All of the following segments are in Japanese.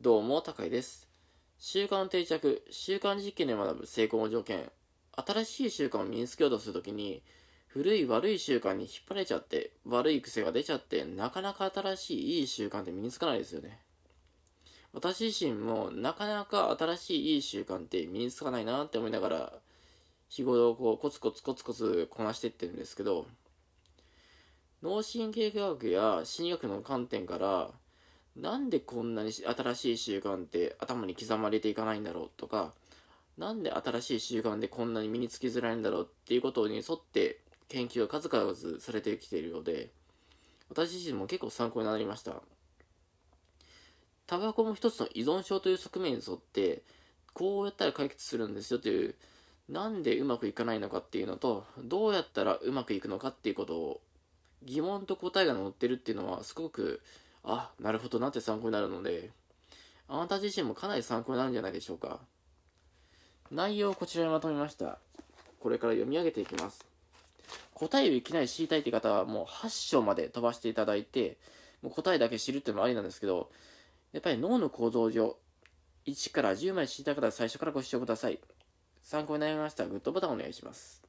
どうも、高井です。習慣定着、習慣実験で学ぶ成功の条件。新しい習慣を身につけようとするときに、古い悪い習慣に引っ張れちゃって、悪い癖が出ちゃって、なかなか新しいいい習慣って身につかないですよね。私自身も、なかなか新しいいい習慣って身につかないなって思いながら、日頃こう、コツコツコツコツこなしていってるんですけど、脳神経科学や心理学の観点から、なんでこんなに新しい習慣って頭に刻まれていかないんだろうとか、なんで新しい習慣でこんなに身につきづらいんだろうっていうことに沿って研究が数々されてきているようで、私自身も結構参考になりました。タバコも一つの依存症という側面に沿って、こうやったら解決するんですよという、なんでうまくいかないのかっていうのと、どうやったらうまくいくのかっていうことを疑問と答えが載ってるっていうのはすごくあ、なるほどなって参考になるので、あなた自身もかなり参考になるんじゃないでしょうか。内容をこちらにまとめました。これから読み上げていきます。答えをいきなり知りたいという方はもう8章まで飛ばしていただいて、もう答えだけ知るっていうのもありなんですけど、やっぱり脳の構造上、1から10まで知りたい方は最初からご視聴ください。参考になりましたらグッドボタンお願いします。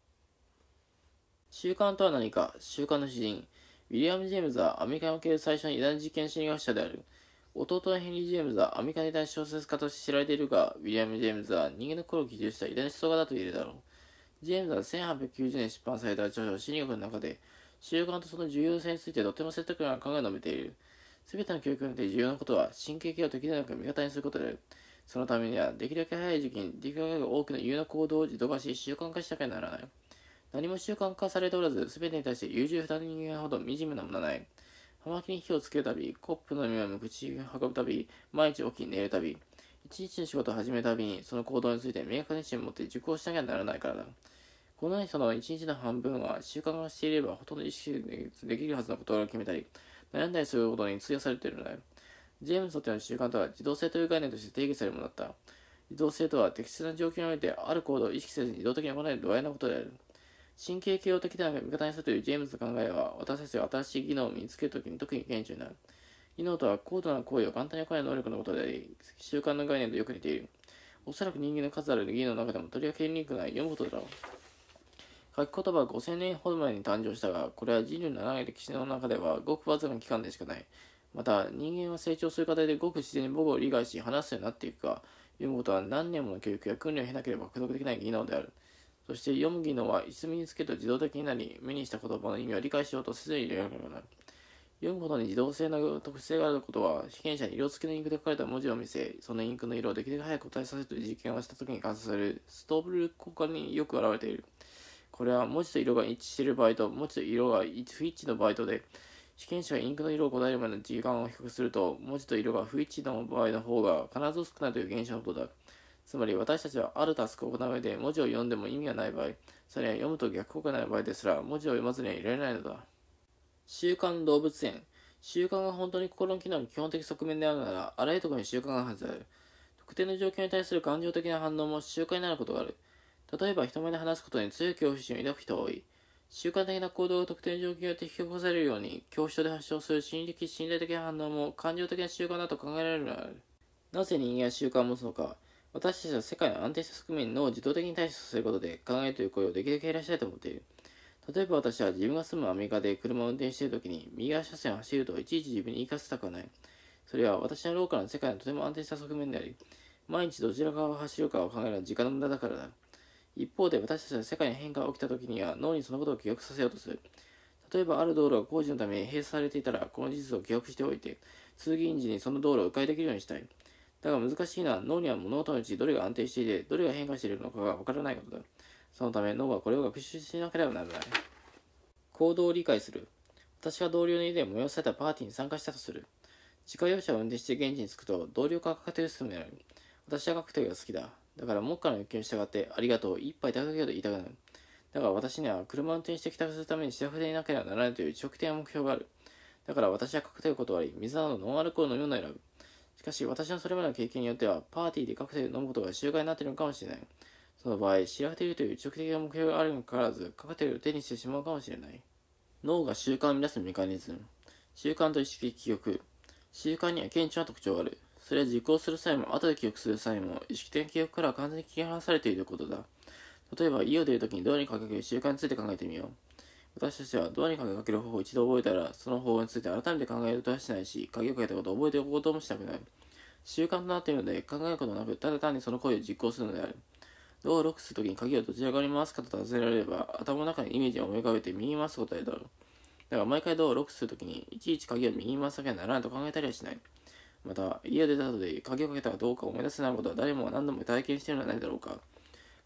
習慣とは何か、習慣の詩人。ウィリアム・ジェームズはアメリカにおける最初の異端ン実験心理学者である。弟のヘンリー・ジェームズはアメリカに対し小説家として知られているが、ウィリアム・ジェームズは人間の心を記述した偉大な思想家だと言えるだろう。ジェームズは1890年出版された著書心理学の中で、習慣とその重要性についてとても説得力な考えを述べている。すべての教育において重要なことは、神経系を時でなく味方にすることである。そのためには、できるだけ早い時期に、できるだけ多くの有能な行動を自動化し、習慣化したくならない。何も習慣化されておらず、すべてに対して優柔不断人間ほど惨めなものはない。葉巻に火をつけるたび、コップの耳を無口に運ぶたび、毎日起き寝るたび、一日の仕事を始めるたびに、その行動について明確に心を持って受講しなきゃならないからだ。このようにその一日の半分は習慣化していればほとんど意識できるはずのことを決めたり、悩んだりすることに費やされているのだジェームにとっての習慣とは、自動性という概念として定義されるものだった。自動性とは適切な状況においてある行動を意識せずに自動的に行える度合いのことである。神経系を敵だ味方にするというジェームズの考えは、私たちが新しい技能を身につけるときに特に顕著になる。技能とは高度な行為を簡単に行う能力のことであり、習慣の概念とよく似ている。おそらく人間の数ある技能の中でもとりわけにくない読むことだろう。書き言葉は5000年ほど前に誕生したが、これは人類の長い歴史の中ではごくわずかな期間でしかない。また、人間は成長する過程でごく自然に母語を理解し話すようになっていくが、読むことは何年もの教育や訓練を経なければ獲得できない技能である。そして読む技能はいつ身につけると自動的になり、目にした言葉の意味を理解しようとせずに読ようになる。読むことに自動性の特性があることは、被験者に色付きのインクで書かれた文字を見せ、そのインクの色をできるだけ早く答えさせるという実験をした時に観察されるストーブル効果によく現れている。これは文字と色が一致している場合と、文字と色が不一致の場合とで、試験者がインクの色を答えるまでの時間を比較すると、文字と色が不一致の場合の方が必ず少ないという現象のことだ。つまり私たちはあるタスクを行う上で文字を読んでも意味がない場合、それは読むと逆効果になる場合ですら文字を読まずにはいられないのだ。習慣動物園。習慣が本当に心の機能の基本的側面であるなら、あらゆるところに習慣が発ある。特定の状況に対する感情的な反応も習慣になることがある。例えば人前で話すことに強い恐怖心を抱く人が多い。習慣的な行動が特定の状況によって引き起こされるように、恐怖症で発症する心理的、信頼的な反応も感情的な習慣だと考えられるのである。なぜ人間は習慣を持つのか。私たちは世界の安定した側面の自動的に対処することで考えという声をできるだけ減らしたいと思っている。例えば私は自分が住むアメリカで車を運転しているときに右側車線を走るといちいち自分に言いかせたくはない。それは私のローカルの世界のとても安定した側面であり、毎日どちら側を走るかを考えるのは時間の無駄だからだ。一方で私たちは世界に変化が起きたときには脳にそのことを記憶させようとする。例えばある道路が工事のために閉鎖されていたら、この事実を記憶しておいて、通勤時にその道路を迂回できるようにしたい。だが難しいのは脳には物事のうちどれが安定していてどれが変化しているのかがわからないことだ。そのため脳はこれを学習しなければならない。行動を理解する。私が同僚の家で催されたパーティーに参加したとする。自家用車を運転して現地に着くと同僚からカクテル進める。私はカクテルが好きだ。だから目下の欲求に従ってありがとう一杯食べけど言いたくなる。だが私には車を運転して帰宅するために自宅でいなければならないという直点の目標がある。だから私はカクテル断り、水などノンアルコールのような選ぶ。かし、私のそれまでの経験によっては、パーティーでカクテルを飲むことが習慣になっているのかもしれない。その場合、知られているという直期的な目標があるにもかかわらず、カクテルを手にしてしまうかもしれない。脳が習慣を生み出すメカニズム。習慣と意識記憶。習慣には顕著な特徴がある。それは実行する際も、後で記憶する際も、意識的記憶からは完全に切り離されていることだ。例えば、家を出るときにどうにかける習慣について考えてみよう。私たちはどうにかけかける方法を一度覚えたら、その方法について改めて考えるとはしないし、鍵をかけたことを覚えておくこともしたくない。習慣となっているので考えることなく、ただ単にその行為を実行するのである。ドアをロックするときに鍵をどちらかに回すかと尋ねられれば、頭の中にイメージを思い浮かべて右に回すことだろう。だから毎回ドアをロックするときに、いちいち鍵を右に回さなきゃならないと考えたりはしない。また、家を出た後で鍵をかけたかどうかを思い出すないことは誰もが何度も体験しているのではないだろうか。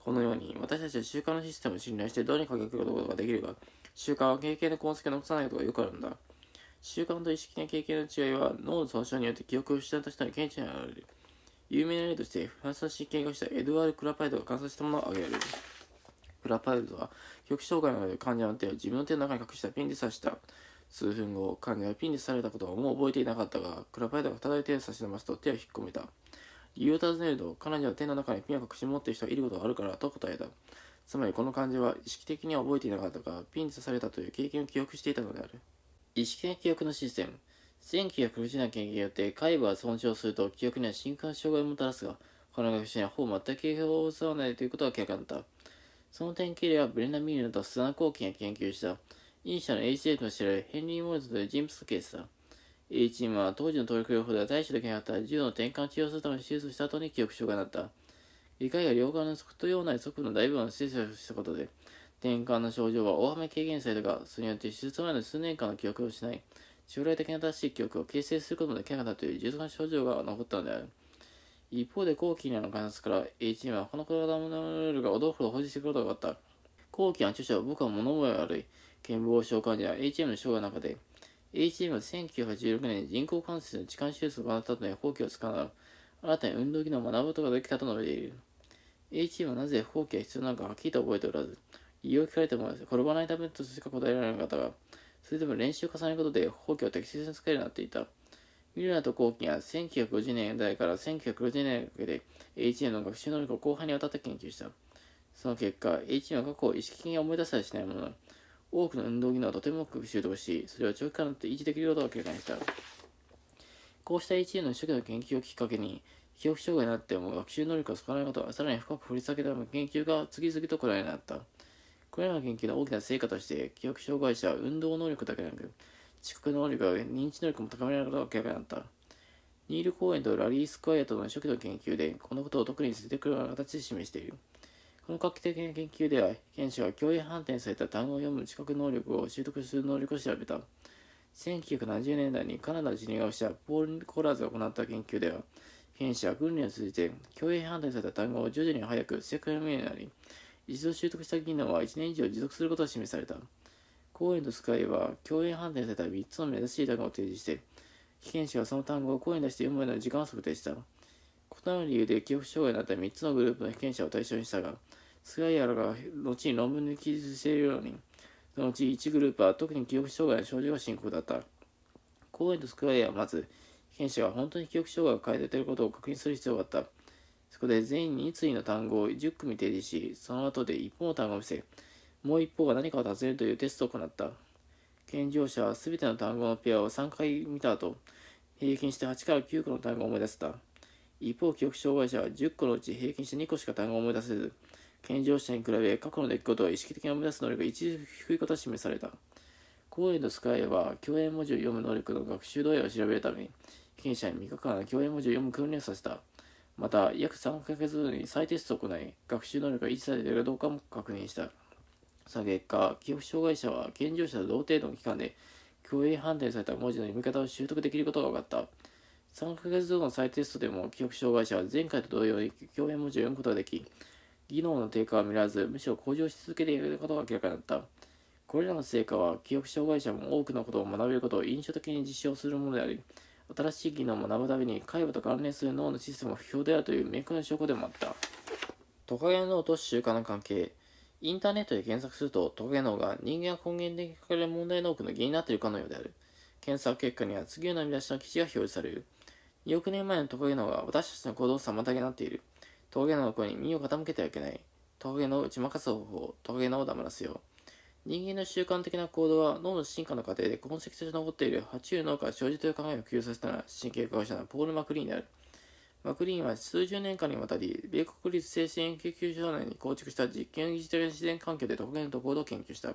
このように、私たちは習慣のシステムを信頼してどうにかけることができるが、習慣は経験の痕跡を残さないことがよくあるんだ。習慣と意識的な経験の違いは脳の損傷によって記憶を失った人に顕著に現れる有名な例としてフランスの神経学者エドワール・クラパイドが観察したものを挙げられるクラパイドは記憶障害のある患者の手を自分の手の中に隠したピンで刺した数分後患者はピンで刺されたことはもう覚えていなかったがクラパイドが再び手を差し伸ばすと手を引っ込めた理由を尋ねると彼女は手の中にピンを隠し持っている人がいることがあるからと答えたつまりこの患者は意識的には覚えていなかったがピンで刺されたという経験を記憶していたのである意識的記憶のシステム。1960年の研究によって海部は損傷すると記憶には新感障害をもたらすが、この学習にはほぼ全く影響を及わないということが明らかになった。その典型例はブレナ・ミールとスナ・コーキンが研究した、インシャの HF の知られるヘンリー・モルズという人物のケースだ。A チームは当時のト録ク療法では大処できなかった重度の転換を治療するために手術した後に記憶障害になった。理解が両側の側と用内側部の大部分を切除したことで、転換の症状は大雨軽減されたが、それによって手術前の数年間の記憶を失い、将来的な正しい記憶を形成することもできなかったという重篤な症状が残ったのである。一方で後期にある観察から A チームはこの体のルールが驚くほど保持することが分かった。後期の著者は僕は物覚え悪い。健忘症患者は A チームの生涯の中で、A チームは1916年に人工関節の置換手術を行った後に放棄をつかなう、新たに運動技能を学ぶことができたと述べている。A チームはなぜ後期が必要なのかはっきりと覚えておらず、言い訳かれても転ばないためとしか答えられない方が、それでも練習を重ねることで、放棄を適切に使えるようになっていた。ミルナと後期は1950年代から1960年代にかけて HM の学習能力を後半にわたって研究した。その結果、HM は過去を意識的に思い出さえしないもの多くの運動技能をとても多く習得し、それを長期間と維持できることを明らかにした。こうした HM の初期の研究をきっかけに、記憶障害になっても学習能力が少ないことはさらに深く掘り下げた研究が次々とこられなった。これらの研究の大きな成果として、記憶障害者は運動能力だけでなく、知覚能力や認知能力も高められることが明らかになった。ニール・コーエンとラリー・スクワイアとの初期の研究で、このことを特に出てくるような形で示している。この画期的な研究では、研修は教員判定された単語を読む知覚能力を習得する能力を調べた。1970年代にカナダ人学者ポール・コラーズが行った研究では、研修は訓練を通じて、教員判定された単語を徐々に早く正確に見えになり、一度習得した技能は1年以上持続することが示された。コーエンとスカイは共演判定された3つの目指しい単語を提示して、被験者はその単語を声に出して読むまでの時間を測定した。異なる理由で記憶障害になった3つのグループの被験者を対象にしたが、スカイアラが後に論文で記述しているように、そのうち1グループは特に記憶障害の症状が深刻だった。コーエンとスクワイアはまず、被験者が本当に記憶障害を抱えていることを確認する必要があった。そこで全員に一位の単語を10組提示し、その後で一方の単語を見せ、もう一方が何かを尋ねるというテストを行った。健常者は全ての単語のペアを3回見た後、平均して8から9個の単語を思い出せた。一方、記憶障害者は10個のうち平均して2個しか単語を思い出せず、健常者に比べ過去の出来事を意識的に思い出す能力が一時低いことが示された。コーのスカイは共演文字を読む能力の学習度合いを調べるために、被験者に3日間共演文字を読む訓練をさせた。また、約3ヶ月後に再テストを行い、学習能力が維持されているかどうかも確認した。その結果、記憶障害者は健常者と同程度の期間で、共栄判定された文字の読み方を習得できることが分かった。3ヶ月後の再テストでも記憶障害者は前回と同様に共演文字を読むことができ、技能の低下は見られず、むしろ向上し続けていることが明らかになった。これらの成果は、記憶障害者も多くのことを学べることを印象的に実証するものであり、新しい技能を学ぶたびに海馬と関連する脳のシステムは不評であるという明確な証拠でもあったトカゲの脳と習慣の関係インターネットで検索するとトカゲ脳が人間が根源的に抱える問題の多くの原因になっているかのようである検索結果には次の見出しの記事が表示される2億年前のトカゲ脳が私たちの行動を妨げになっているトカゲ脳の声に耳を傾けてはいけないトカゲ脳を打ち負かす方法トカゲ脳を黙らせよう人間の習慣的な行動は脳の進化の過程で痕跡として残っている爬虫脳から生じという考えを普及させたのは神経科学者のポール・マクリーンである。マクリーンは数十年間にわたり、米国立精神研究所内に構築した実験技術的な自然環境で特権と行動を研究した。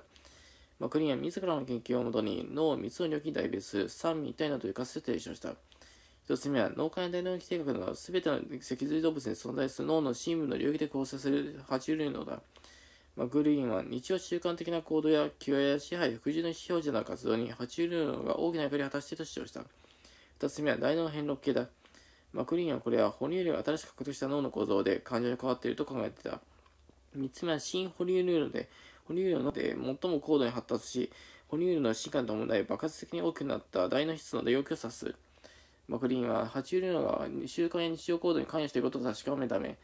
マクリーンは自らの研究をもとに脳を密つの領域に代別する三位一体などと生かして提唱した。一つ目は脳幹や大脳規定格などすべての脊髄動物に存在する脳の深部の領域で構成する爬虫類脳だ。まあ、グリーンは日常習慣的な行動や気合や支配、副住の非表示の活動に爬虫類が大きな役割を果たしていると主張した。2つ目は大脳変録系だ。マクリーンはこれは哺乳類を新しく獲得した脳の構造で感情に変わっていると考えていた。3つ目は新哺乳類で、哺乳類の中で最も高度に発達し、哺乳類の進化と問題爆発的に大きくなった大脳質の要求を指す。マクリーンは爬虫類のが習慣や日常行動に関与していることを確かめるため、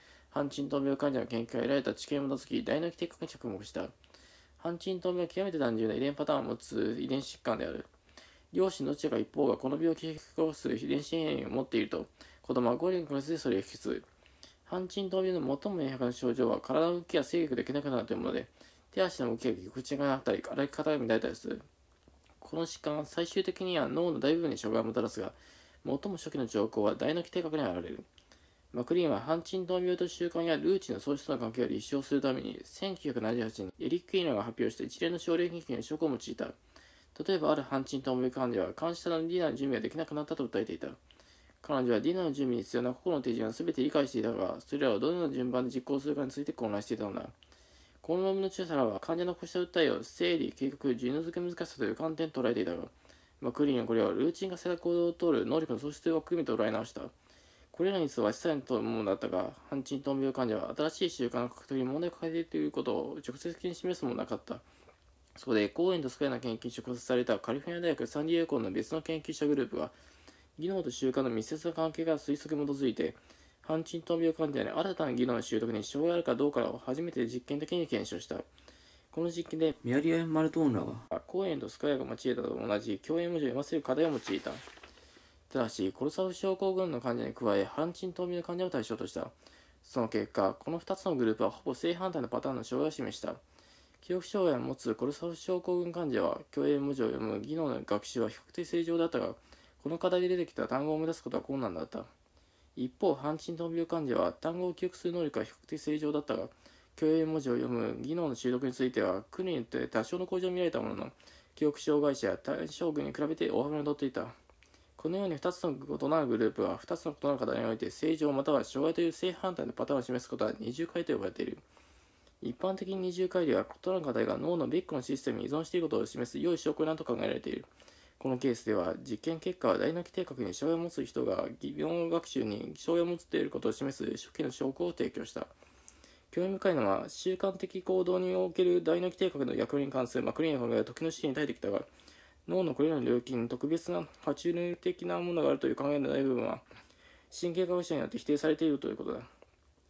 ンチントン病患者の研究が得られた知見を基づき、大脳基結果に着目した。ハンチントン病は極めて単純な遺伝パターンを持つ遺伝疾患である。両親どちらか一方がこの病気を引き起こす遺伝子変異を持っていると、子供はゴリンクラスでそれを引き継ぐ。ハンチントン病の最も明白な症状は、体の動きが制御できなくなるというもので、手足の動きがぎこちななったり、歩き方が乱れたりする。この疾患は最終的には脳の大部分に障害をもたらすが、最も初期の兆候は大脳基底核に現れる。マクリーンはハンチントン病と習慣やルーチの喪失との関係を立証するために、1978年、エリック・イーナが発表した一連の症例研究に証拠を用いた。例えば、あるハンチントン病患者は、監視者のディナーの準備ができなくなったと訴えていた。彼女はディナーの準備に必要な個々の手順を全て理解していたが、それらをどのような順番で実行するかについて混乱していたのだ。このままの調査らは患者のこした訴えを整理、計画、順の付け難しさという観点を捉えていたが、マクリーンはこれをルーチン化された行動を通る能力の喪失を含めて捉え直した。これらについては資産とものだったが、ハンチントン病患者は新しい習慣の獲得に問題を抱えているということを直接的に示すものなかった。そこで、コーエンとスカイの研究所直接されたカリフォルニア大学サンディエゴ校の別の研究者グループは、技能と習慣の密接な関係が推測に基づいて、ハンチントン病患者の新たな技能の習得に障害があるかどうかを初めて実験的に検証した。この実験で、ミアリア・マルトーンらは、コーエンとスカイが用いたと同じ、共演文字を読ませる課題を用いた。ただし、コルサウ症候群の患者に加え、ハンチン闘病の患者を対象とした。その結果、この2つのグループはほぼ正反対のパターンの障害を示した。記憶障害を持つコルサウ症候群患者は、教英文字を読む技能の学習は比較的正常だったが、この課題で出てきた単語を生み出すことは困難だった。一方、ハンチントン病患者は単語を記憶する能力は比較的正常だったが、教英文字を読む技能の習得については、国によって多少の向上を見られたものの、記憶障害者や対象群に比べて大幅に劣っていた。このように2つの異なるグループは2つの異なる方において正常または障害という正反対のパターンを示すことは二重回と呼ばれている一般的に二重回では異なる課題が脳の別個のシステムに依存していることを示す良い証拠だと考えられているこのケースでは実験結果は大脳基底核に障害を持つ人が疑問学習に障害を持っていることを示す初期の証拠を提供した興味深いのは習慣的行動における大脳基底核の役割に関するマクリーンの考えは時の試験に耐えてきたが脳のこれらの領域に特別な爬虫類的なものがあるという考えのない部分は神経科学者によって否定されているということだ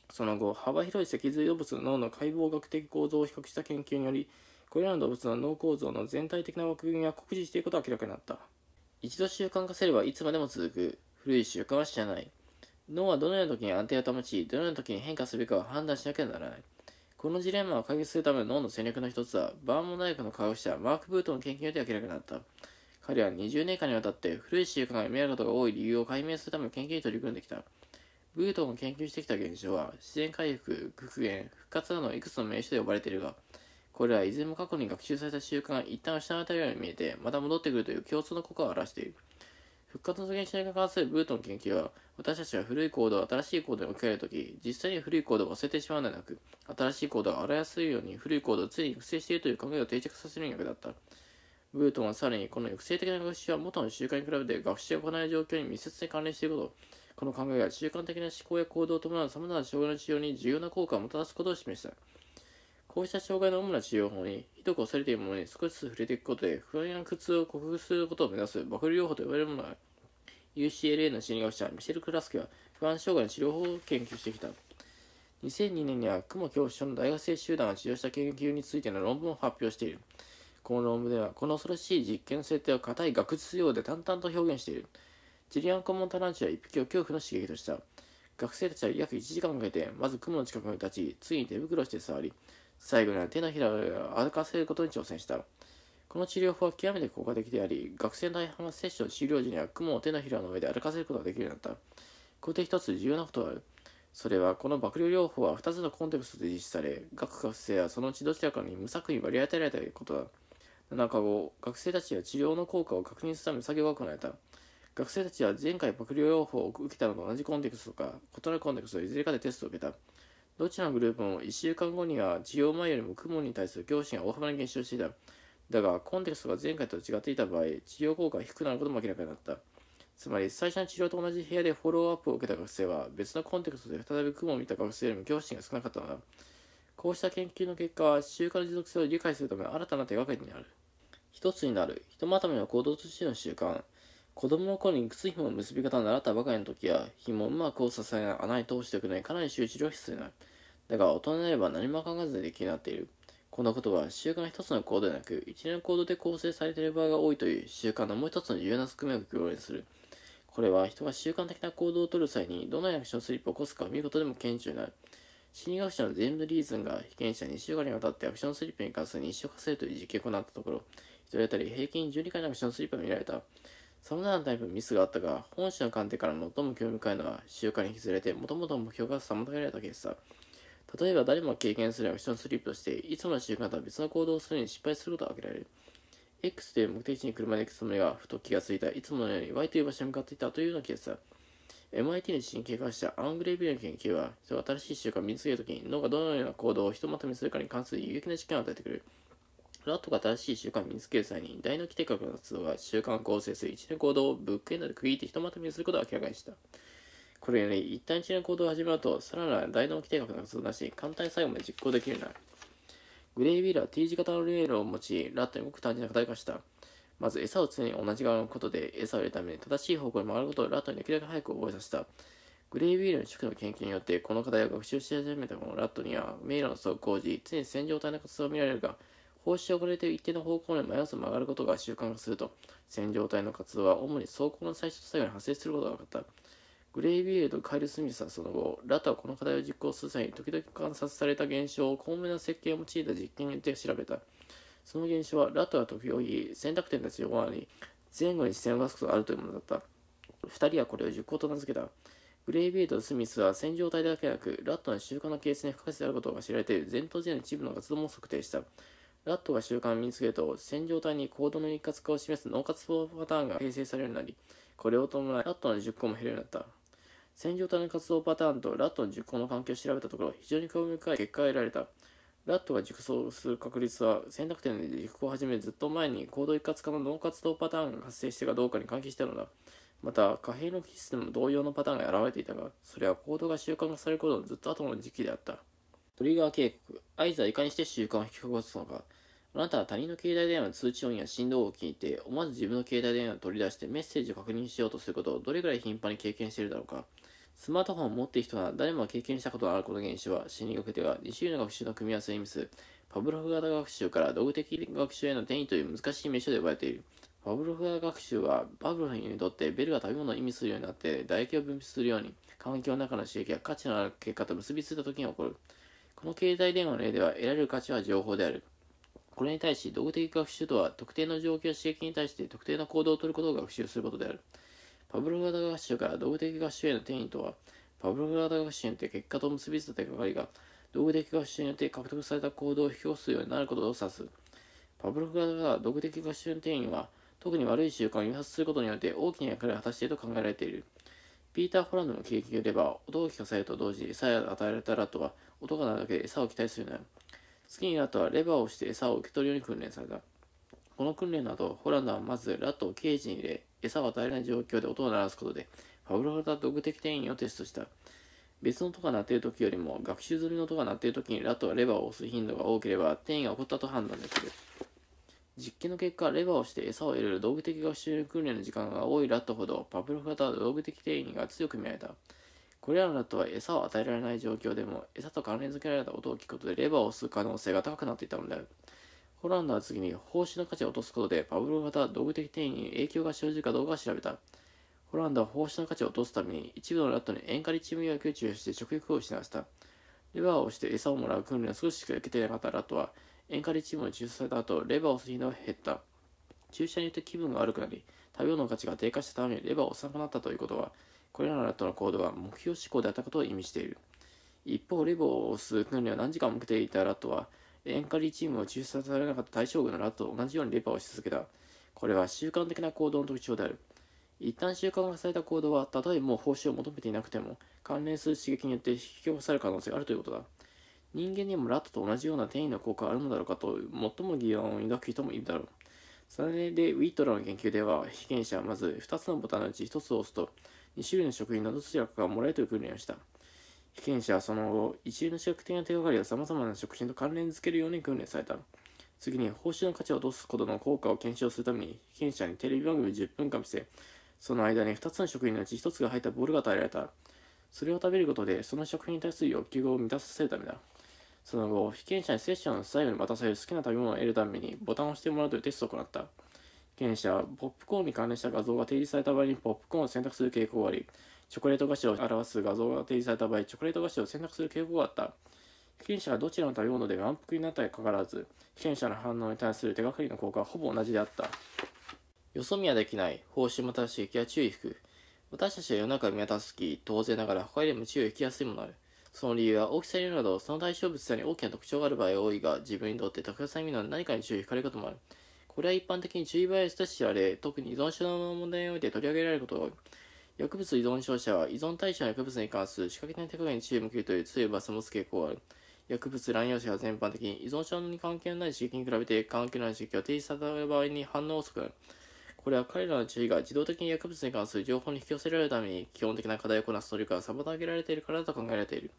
その後幅広い脊髄動物の脳の解剖学的構造を比較した研究によりこれらの動物の脳構造の全体的な枠組みが酷似していることが明らかになった一度習慣化すればいつまでも続く古い習慣は知らない脳はどのような時に安定を保ちどのような時に変化すべきかを判断しなければならないこのジレンマを解決するための脳の戦略の一つは、バーモン大学の科学者マーク・ブートの研究で明らかになった。彼は20年間にわたって古い習慣が読めることが多い理由を解明するための研究に取り組んできた。ブートンが研究してきた現象は、自然回復、復元、復活などのいくつの名称で呼ばれているが、これはいずれも過去に学習された習慣が一旦失われたように見えて、また戻ってくるという共通の効果を表している。復活の現象に関するブートの研究は、私たちは古いコードを新しいコードに置き換えるとき、実際に古いコードを忘れてしまうのではなく、新しいコードを洗いやすいように古いコードを常に複製しているという考えを定着させるに役だった。ブートンはさらに、この抑制的な学習は元の習慣に比べて学習が行われる状況に密接に関連していること、この考えが習慣的な思考や行動を伴う様々な障害の治療に重要な効果をもたらすことを示した。こうした障害の主な治療法に、ひどく恐れているものに少しずつ触れていくことで、不安や苦痛を克服することを目指す、バク療法と呼ばれるものが UCLA の心理学者ミシェル・クラスケは不安障害の治療法を研究してきた。2002年には雲恐怖症の大学生集団が治療した研究についての論文を発表している。この論文では、この恐ろしい実験の設定を硬い学術用で淡々と表現している。ジリアン・コモン・タランチは一匹を恐怖の刺激とした。学生たちは約1時間かけて、まず雲の近くに立ち、ついに手袋して触り、最後には手のひらを歩かせることに挑戦した。この治療法は極めて効果的であり、学生の大半は接種の治療時には雲を手のひらの上で歩かせることができるようになった。ここで一つ重要なことがある。それは、この爆流療法は2つのコンテクストで実施され、学不生はそのうちどちらかに無作為に割り当てられたことだ。7日後、学生たちは治療の効果を確認するための作業が行われた。学生たちは前回爆流療法を受けたのと同じコンテクストか、異なるコンテクストいずれかでテストを受けた。どちらのグループも1週間後には需要前よりも雲に対する業種が大幅に減少していた。だが、コンテクストが前回と違っていた場合、治療効果が低くなることも明らかになった。つまり、最初の治療と同じ部屋でフォローアップを受けた学生は、別のコンテクストで再び雲を見た学生よりも業種が少なかったのだ。こうした研究の結果は、習慣の持続性を理解するための新たな手がかりになる。一つになる、ひとまとめの行動としての習慣。子供の頃に靴紐の結び方を習ったばかりの時は、紐をうまくを支えない穴に通しておくのにかなり集中力が必要になる。だが、大人になれば何も考えずにできるようになっている。このことは、習慣の一つの行動ではなく、一連の行動で構成されている場合が多いという習慣のもう一つの重要な側面を強烈する。これは、人が習慣的な行動をとる際に、どのようなアクションスリップを起こすかを見ることでも顕著になる。心理学者のゼームリーズンが被験者2週間にわたってアクションスリップに関する日誌化課せるという実験を行ったところ、1人当たり平均12回のアクションスリップが見られた。ざまなタイプのミスがあったが、本社の観点から最も興味深いのは、習慣に引きずれて、もともと目標が妨げられたケースだ。例えば、誰もが経験するアクションスリープとして、いつもの習慣とは別の行動をするに失敗することが挙げられる。X という目的地に車で行くつもりが、ふと気がついた、いつものように Y という場所に向かっていたというようなケースだ。MIT の神経過したアングレービルの研究は、人が新しい習慣を身につけるときに脳がどのような行動をひとまとめするかに関する有益な実験を与えてくれる。ラットが正しい習慣を見つける際に、大の規定格の活動が習慣を構成する一連行動をブックエンドで区切ってひとまとめにすることを明らかにした。これより、一旦一連行動を始めると、さらなる大脳規定核の活動なし、簡単に最後まで実行できるなグレイビールは T 字型のレールを持ち、ラットにごく単純な課題化した。まず、餌を常に同じ側のことで、餌を入れるために正しい方向に回ることをラットにできるだけ早く覚えさせた。グレイビールの期の研究によって、この課題を学習し始めたこのラットには、迷路の走行時、常に戦場体の活動を見られるが、こうして遅れて一定の方向にマイナス曲がることが習慣化すると、洗状体の活動は主に走行の最初と最後に発生することが分かった。グレイビールとカイル・スミスはその後、ラタはこの課題を実行する際に時々観察された現象を巧妙な設計を用いた実験によって調べた。その現象は、ラタは時折、選択点たちを罠に前後に視線を出すことがあるというものだった。2人はこれを実行と名付けた。グレイビードとスミスは戦浄体だけでなく、ラットの習慣の形成に不可欠であることが知られている前頭前の一部の活動も測定した。ラットが習慣を身につけると、戦場体に行動の一括化を示す脳活動パターンが形成されるようになり、これを伴い、ラットの10個も減るようになった。戦場体の活動パターンとラットの10個の関係を調べたところ、非常に興味深い結果が得られた。ラットが熟走する確率は選択点で熟考を始めずっと前に行動一括化の脳活動パターンが発生してかどうかに関係したのだ。また、貨幣の基質でも同様のパターンが現れていたが、それは行動が習慣化されることのずっと後の時期であった。トリガー警告。合図はいかにして習慣を引き起こすのか。あなたは他人の携帯電話の通知音や振動を聞いて、思わず自分の携帯電話を取り出してメッセージを確認しようとすることをどれくらい頻繁に経験しているだろうか。スマートフォンを持っている人は誰もが経験したことのあるこの現象は、心理学では2種類の学習の組み合わせを意味する、パブロフ型学習から道具的学習への転移という難しい名称で呼ばれている。パブロフ型学習は、パブロフにとってベルが食べ物を意味するようになって、唾液を分泌するように、環境の中の刺激は、価値のある結果と結びついた時に起こる。この携帯電話の例では、得られる価値は情報である。これに対し、道具的学習とは、特定の状況や刺激に対して特定の行動をとることを学習することである。パブロフ型学習から道具的学習への転移とは、パブロフ型学習によって結果と結びついた手がかりが、道具的学習によって獲得された行動を引き起こすようになることを指す。パブロフ型が動的学習の転移は、特に悪い習慣を誘発することによって大きな役割を果たしていると考えられている。ピーター・ホランドのによれば音を聞かされると同時に餌を与えられたらとは、音が鳴るだけで餌を期待するな。月にラットはレバーをして餌を受け取るように訓練された。この訓練の後、ホランダはまずラットをケージに入れ、餌を与えない状況で音を鳴らすことで、ファブロ型毒的転移をテストした。別の音が鳴っている時よりも、学習済みの音が鳴っている時にラットはレバーを押す頻度が多ければ、転移が起こったと判断できる。実験の結果、レバーをして餌を得る道具的学習訓練の時間が多いラットほど、パブロフ型道具的定移が強く見られた。これらのとは餌を与えられない状況でも餌と関連づけられた音を聞くことでレバーを押す可能性が高くなっていたのであるホランドは次に報酬の価値を落とすことでパブロ型道具的転移に影響が生じるかどうかを調べたホランドは報酬の価値を落とすために一部のラットに塩化リチウムを注射して食欲を失わせたレバーを押して餌をもらう訓練を少ししか受けていなかったラットは塩化リチウムを抽出された後レバーを押す頻度が減った注射によって気分が悪くなり食べ物の価値が低下したためにレバーを押さなくなったということはこれらのラットの行動は目標思考であったことを意味している。一方、レボを押す訓練を何時間も受けていたラットは、エンカリーチームを中止されなかった対象軍のラットと同じようにレバーをし続けた。これは習慣的な行動の特徴である。一旦習慣化された行動は、たとえもう報酬を求めていなくても、関連する刺激によって引き起こされる可能性があるということだ。人間にもラットと同じような転移の効果があるのだろうかと、最も疑問を抱く人もいるだろう。それで、ウィットラの研究では、被験者はまず2つのボタンのうち1つを押すと、2種類の食品のどちらかがもらえるという訓練をした。被験者はその後、一流の試覚店な手がかりを様々な食品と関連づけるように訓練された。次に、報酬の価値を落とすことの効果を検証するために、被験者にテレビ番組を10分間見せ、その間に2つの食品のうち1つが入ったボールが与えられた。それを食べることで、その食品に対する欲求を満たさせるためだ。その後、被験者にセッションの最後に渡される好きな食べ物を得るために、ボタンを押してもらうというテストを行った。権者はポップコーンに関連した画像が提示された場合にポップコーンを選択する傾向があり、チョコレート菓子を表す画像が提示された場合、チョコレート菓子を選択する傾向があった。被験者がどちらの食べ物で満腹になったにかかわらず、被験者の反応に対する手がかりの効果はほぼ同じであった。よそ見はできない。報酬も正しい気は注意引く。私たちは世の中を見渡すき、当然ながら他よりも注意を引きやすいものある。その理由は大きさによるなど、その対象物さに大きな特徴がある場合が多いが、自分にとって特別な意味の何かに注意を引かれることもある。これは一般的にバイアスと知られ、特に依存症の問題において取り上げられることが多い。薬物依存症者は依存対象の薬物に関する仕掛けの手加減に注意を向けるという強い罰を持つ傾向がある。薬物乱用者は全般的に依存症に関係のない刺激に比べて関係のない刺激を停止された場合に反応遅くなる。これは彼らの注意が自動的に薬物に関する情報に引き寄せられるために基本的な課題をこなす努力が妨げられているからだと考えられている。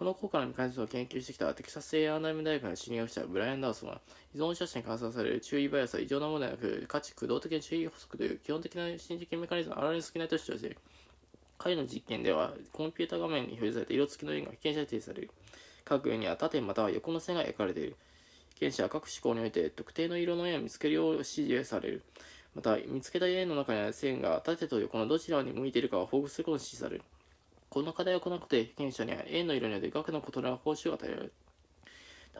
この効果カニズムを研究してきたテキサス a ム大学の心理者ブライアン・ダーソンは依存者者に観察される注意バイアスは異常なものではなく価値駆動的な注意不足という基本的な心理的メカニズムのあられに好きないと主張している彼の実験ではコンピュータ画面に表示された色付きの円が被験者に提示される各円には縦または横の線が描かれている被験者は各思考において特定の色の円を見つけるよう指示されるまた見つけた円の中にある線が縦と横のどちらに向いているかを報告することに指示されるこの課題を来なくて、被験者には円の色によって額の異なる報酬を与えられる。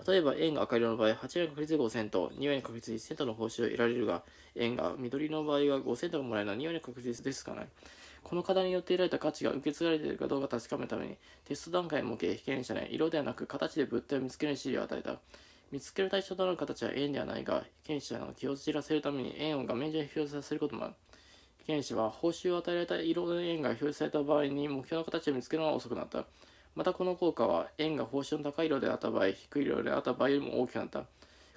例えば円が赤色の場合、8割確率5セント、2割の確率1セントの報酬を得られるが、円が緑の場合は5セントがもらえるのは2割の確率でしかない。この課題によって得られた価値が受け継がれているかどうか確かめるために、テスト段階を設け被験者には色ではなく形で物体を見つける指示を与えた。見つける対象となる形は円ではないが、被験者の気を知らせるために円を画面上に表示させることもある。原子は報酬を与えられた色の円が表示された場合に目標の形を見つけるのが遅くなった。またこの効果は円が報酬の高い色であった場合、低い色であった場合よりも大きくなった。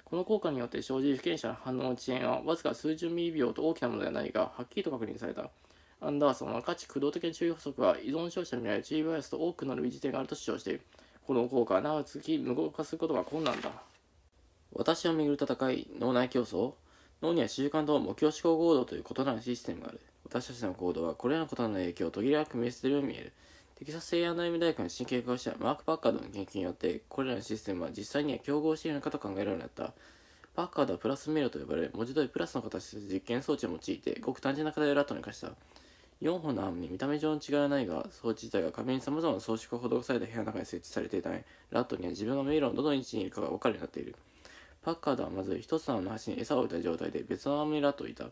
この効果によって生じる被験者の反応の遅延はわずか数十ミリ秒と大きなものではないが、はっきりと確認された。アンダーソンは価値駆動的な注意補足は依存症者に見られる注意バイアスと多くの類似点があると主張している。この効果は長続き無効化することが困難だ。私をめぐる戦い、脳内競争脳には習慣と目標思考行動という異なるシステムがある。私たちの行動はこれらのことの影響を途切れなく見捨てるように見える。テキサス製アナイム大学の神経科学者マーク・パッカードの研究によって、これらのシステムは実際には競合しているのかと考えるようになった。パッカードはプラスメールと呼ばれ、文字通りプラスの形で実験装置を用いて、ごく単純な課題をラットに課した。4本のアームに見た目上の違いはないが、装置自体が壁に様々な装飾を施された部屋の中に設置されていたため、ラットには自分が迷路のどの位置にいるかが分かるようになっている。パッカードはまず一つの穴橋に餌を置いた状態で別のアームにラットをいた。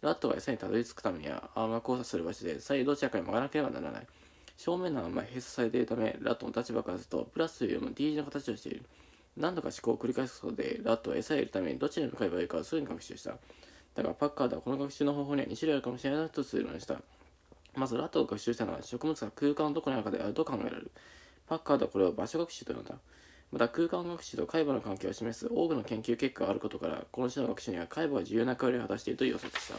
ラットが餌にたどり着くためにはアームが交差する場所で左右どちらかに曲がらなければならない。正面のアームは閉鎖されているため、ラットの立場からすると、プラスというよりも D 字の形をしている。何度か思考を繰り返すことで、ラットは餌を得るためにどちらに向かえばいいかをすぐに学習した。だが、パッカードはこの学習の方法には2種類あるかもしれないと推論した。まず、ラットを学習したのは、植物が空間のどこにあるかであると考えられる。パッカードはこれを場所学習と呼んだ。また空間学習と海馬の関係を示す多くの研究結果があることからこの種の学習には海馬が重要な役割を果たしていると予測した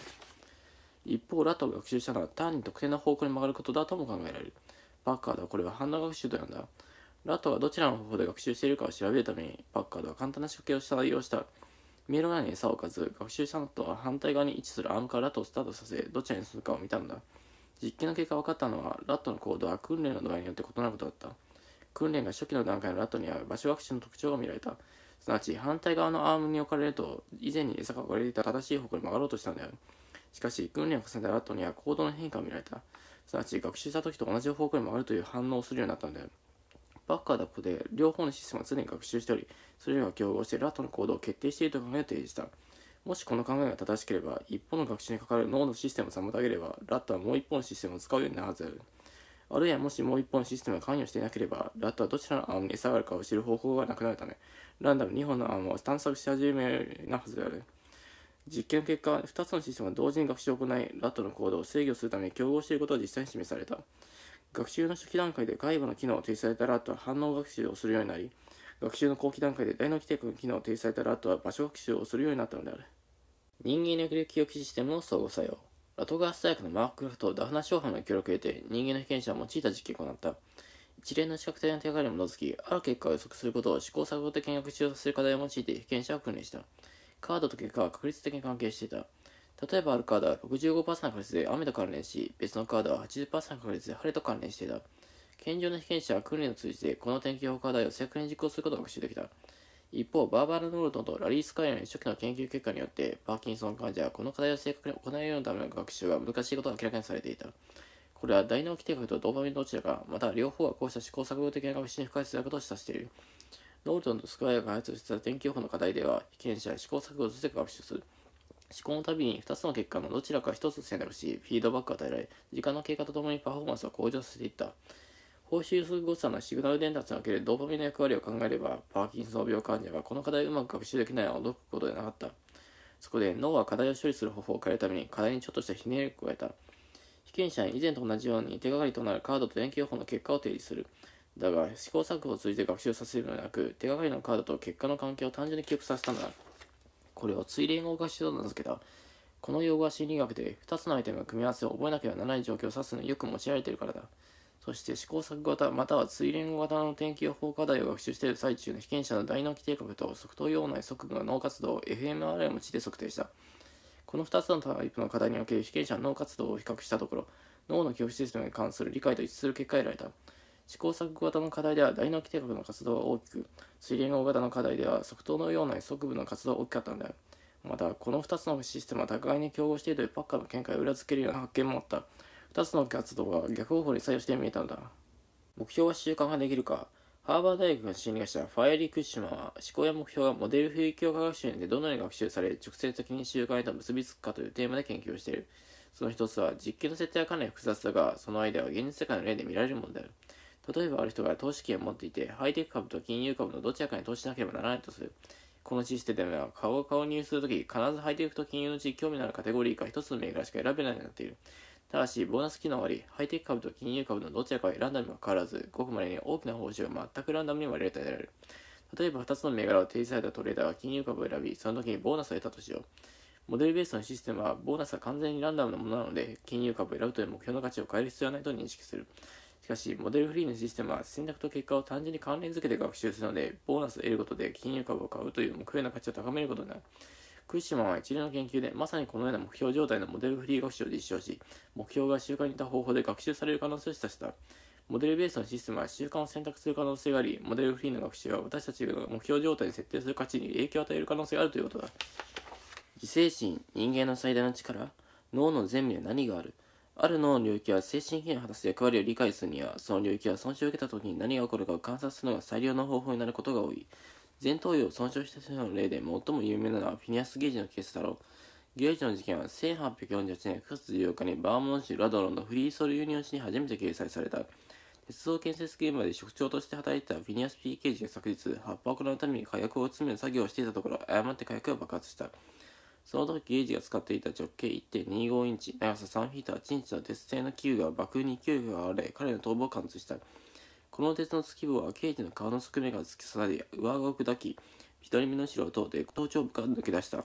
一方ラトが学習したのは単に特定の方向に曲がることだとも考えられるパッカードはこれは反応学習と呼んだラトがどちらの方法で学習しているかを調べるためにパッカードは簡単な仕掛けを採用した見える前に餌を置かず学習したのとは反対側に位置するアームからラトをスタートさせどちらに進むかを見たんだ実験の結果分かったのはラットの行動は訓練の度合いによって異なることだった訓練が初期の段階のラットには場所学習の特徴が見られた。すなわち、反対側のアームに置かれると、以前に餌が置かれていた正しい方向に曲がろうとしたのである。しかし、訓練を重ねたラットには行動の変化を見られた。すなわち、学習した時と同じ方向に曲がるという反応をするようになったのである。バッカーだこで、両方のシステムは常に学習しており、それらが競合してラットの行動を決定しているという考えを提示した。もしこの考えが正しければ、一方の学習にかかる脳のシステムを妨げれば、ラットはもう一方のシステムを使うようになるはずである。あるいはもしもう一本システムが関与していなければ、ラットはどちらの案に餌があるかを知る方法がなくなるため、ランダム2本の案を探索し始めなはずである。実験の結果、2つのシステムが同時に学習を行い、ラットの行動を制御するために競合していることが実際に示された。学習の初期段階で外部の機能を提示されたラットは反応学習をするようになり、学習の後期段階で大脳規定区の機能を提示されたラットは場所学習をするようになったのである。人間力記憶システムの相互作用。アトガース大学のマーク・クラフト、ダフナ・ショーハの協力を得て、人間の被験者を用いた実験を行った。一連の視覚的な手がかりに基づき、ある結果を予測することを試行錯誤的に学習する課題を用いて被験者を訓練した。カードと結果は確率的に関係していた。例えばあるカードは65%の確率で雨と関連し、別のカードは80%の確率で晴れと関連していた。健常の被験者は訓練を通じてこの天気予報課題を正確に実行することが学習できた。一方、バーバラ・ノルトンとラリー・スカイラの初期の研究結果によって、パーキンソン患者はこの課題を正確に行えるようなための学習は難しいことが明らかにされていた。これは大脳基底核とドーパミンのちちか、また両方はこうした試行錯誤的な学習に不可欠なことを示唆している。ノルトンとスクワイが開発した天気予報の課題では、被験者は試行錯誤をずて学習する。試行のたびに2つの結果のどちらか1つ選択し、フィードバックを与えられ、時間の経過とともにパフォーマンスを向上させていった。報酬数誤差のシグナル伝達におけるドーパミンの役割を考えれば、パーキンソン病患者はこの課題をうまく学習できないのは驚くことでなかった。そこで脳は課題を処理する方法を変えるために課題にちょっとしたひねりを加えた。被験者に以前と同じように手がかりとなるカードと延期予報の結果を提示する。だが、試行錯誤を通じて学習させるのではなく、手がかりのカードと結果の関係を単純に記憶させたのだ。これを追連合化しと名付けた。この用語は心理学で2つのアイテムの組み合わせを覚えなければならない状況を指すのによく用いられているからだ。そして試行錯誤型または追連型の研究法課題を学習している最中の被験者の大脳基底核と側頭葉内側部の脳活動を fMRI を用いて測定した。この2つのタイプの課題における被験者の脳活動を比較したところ、脳の恐怖システムに関する理解と一致する結果を得られた。試行錯誤型の課題では大脳基底核の活動は大きく、水連合型の課題では側頭のような側部の活動は大きかったんだる。また、この2つのシステムは互いに競合しているというパッカーの見解を裏付けるような発見もあった。2つの活動が逆方向に作用して見えたのだ。目標は習慣化できるか、ハーバー大学の心理学者ファイリー・クッシュマンは思考や目標がモデル風教科学習でどのように学習され直接的に習慣へと結びつくかというテーマで研究をしている。その一つは実験の設定はかなり複雑だが、そのアイデアは現実世界の例で見られるものである。例えばある人が投資権を持っていて、ハイテク株と金融株のどちらかに投資しなければならないとする。このシステムでは顔を購入するとき、必ずハイテクと金融のうち興味のあるカテゴリーか一つの銘柄しか選べないようになっている。ただし、ボーナス機能あり、ハイテク株と金融株のどちらかラ選んだにもかかわらず、ごくまでに大きな報酬は全くランダムに割り当てられる。例えば、2つの銘柄を提示されたトレーダーが金融株を選び、その時にボーナスを得たとしよう。モデルベースのシステムは、ボーナスは完全にランダムなものなので、金融株を選ぶという目標の価値を変える必要はないと認識する。しかし、モデルフリーのシステムは選択と結果を単純に関連づけて学習するので、ボーナスを得ることで金融株を買うという目標の価値を高めることになる。福島は一流の研究で、まさにこのような目標状態のモデルフリー学習を実証し、目標が習慣に似た方法で学習される可能性を示唆した。モデルベースのシステムは習慣を選択する可能性があり、モデルフリーの学習は私たちが目標状態に設定する価値に影響を与える可能性があるということだ。自制心、人間の最大の力、脳の全部には何があるある脳の領域は精神権を果たす役割を理解するには、その領域は損傷を受けた時に何が起こるかを観察するのが最良の方法になることが多い。前頭葉を損傷した人の例で最も有名なのはフィニアス・ゲージのケースだろう。ゲージの事件は1848年9月14日にバーモント州ラドロンのフリーソルユニオン誌に初めて掲載された。鉄道建設現場で職長として働いてたフィニアス・ P・ ケージが昨日、発爆のために火薬を詰める作業をしていたところ、誤って火薬が爆発した。その時、ゲージが使っていた直径1.25インチ、長さ3フィート8インチの鉄製の器具が爆風に勢いが現れ、彼の頭部を貫通した。この鉄の突き棒は刑事の顔の側面が突き刺さり、上顎を砕き、左目の後ろを通って頭頂部から抜け出した。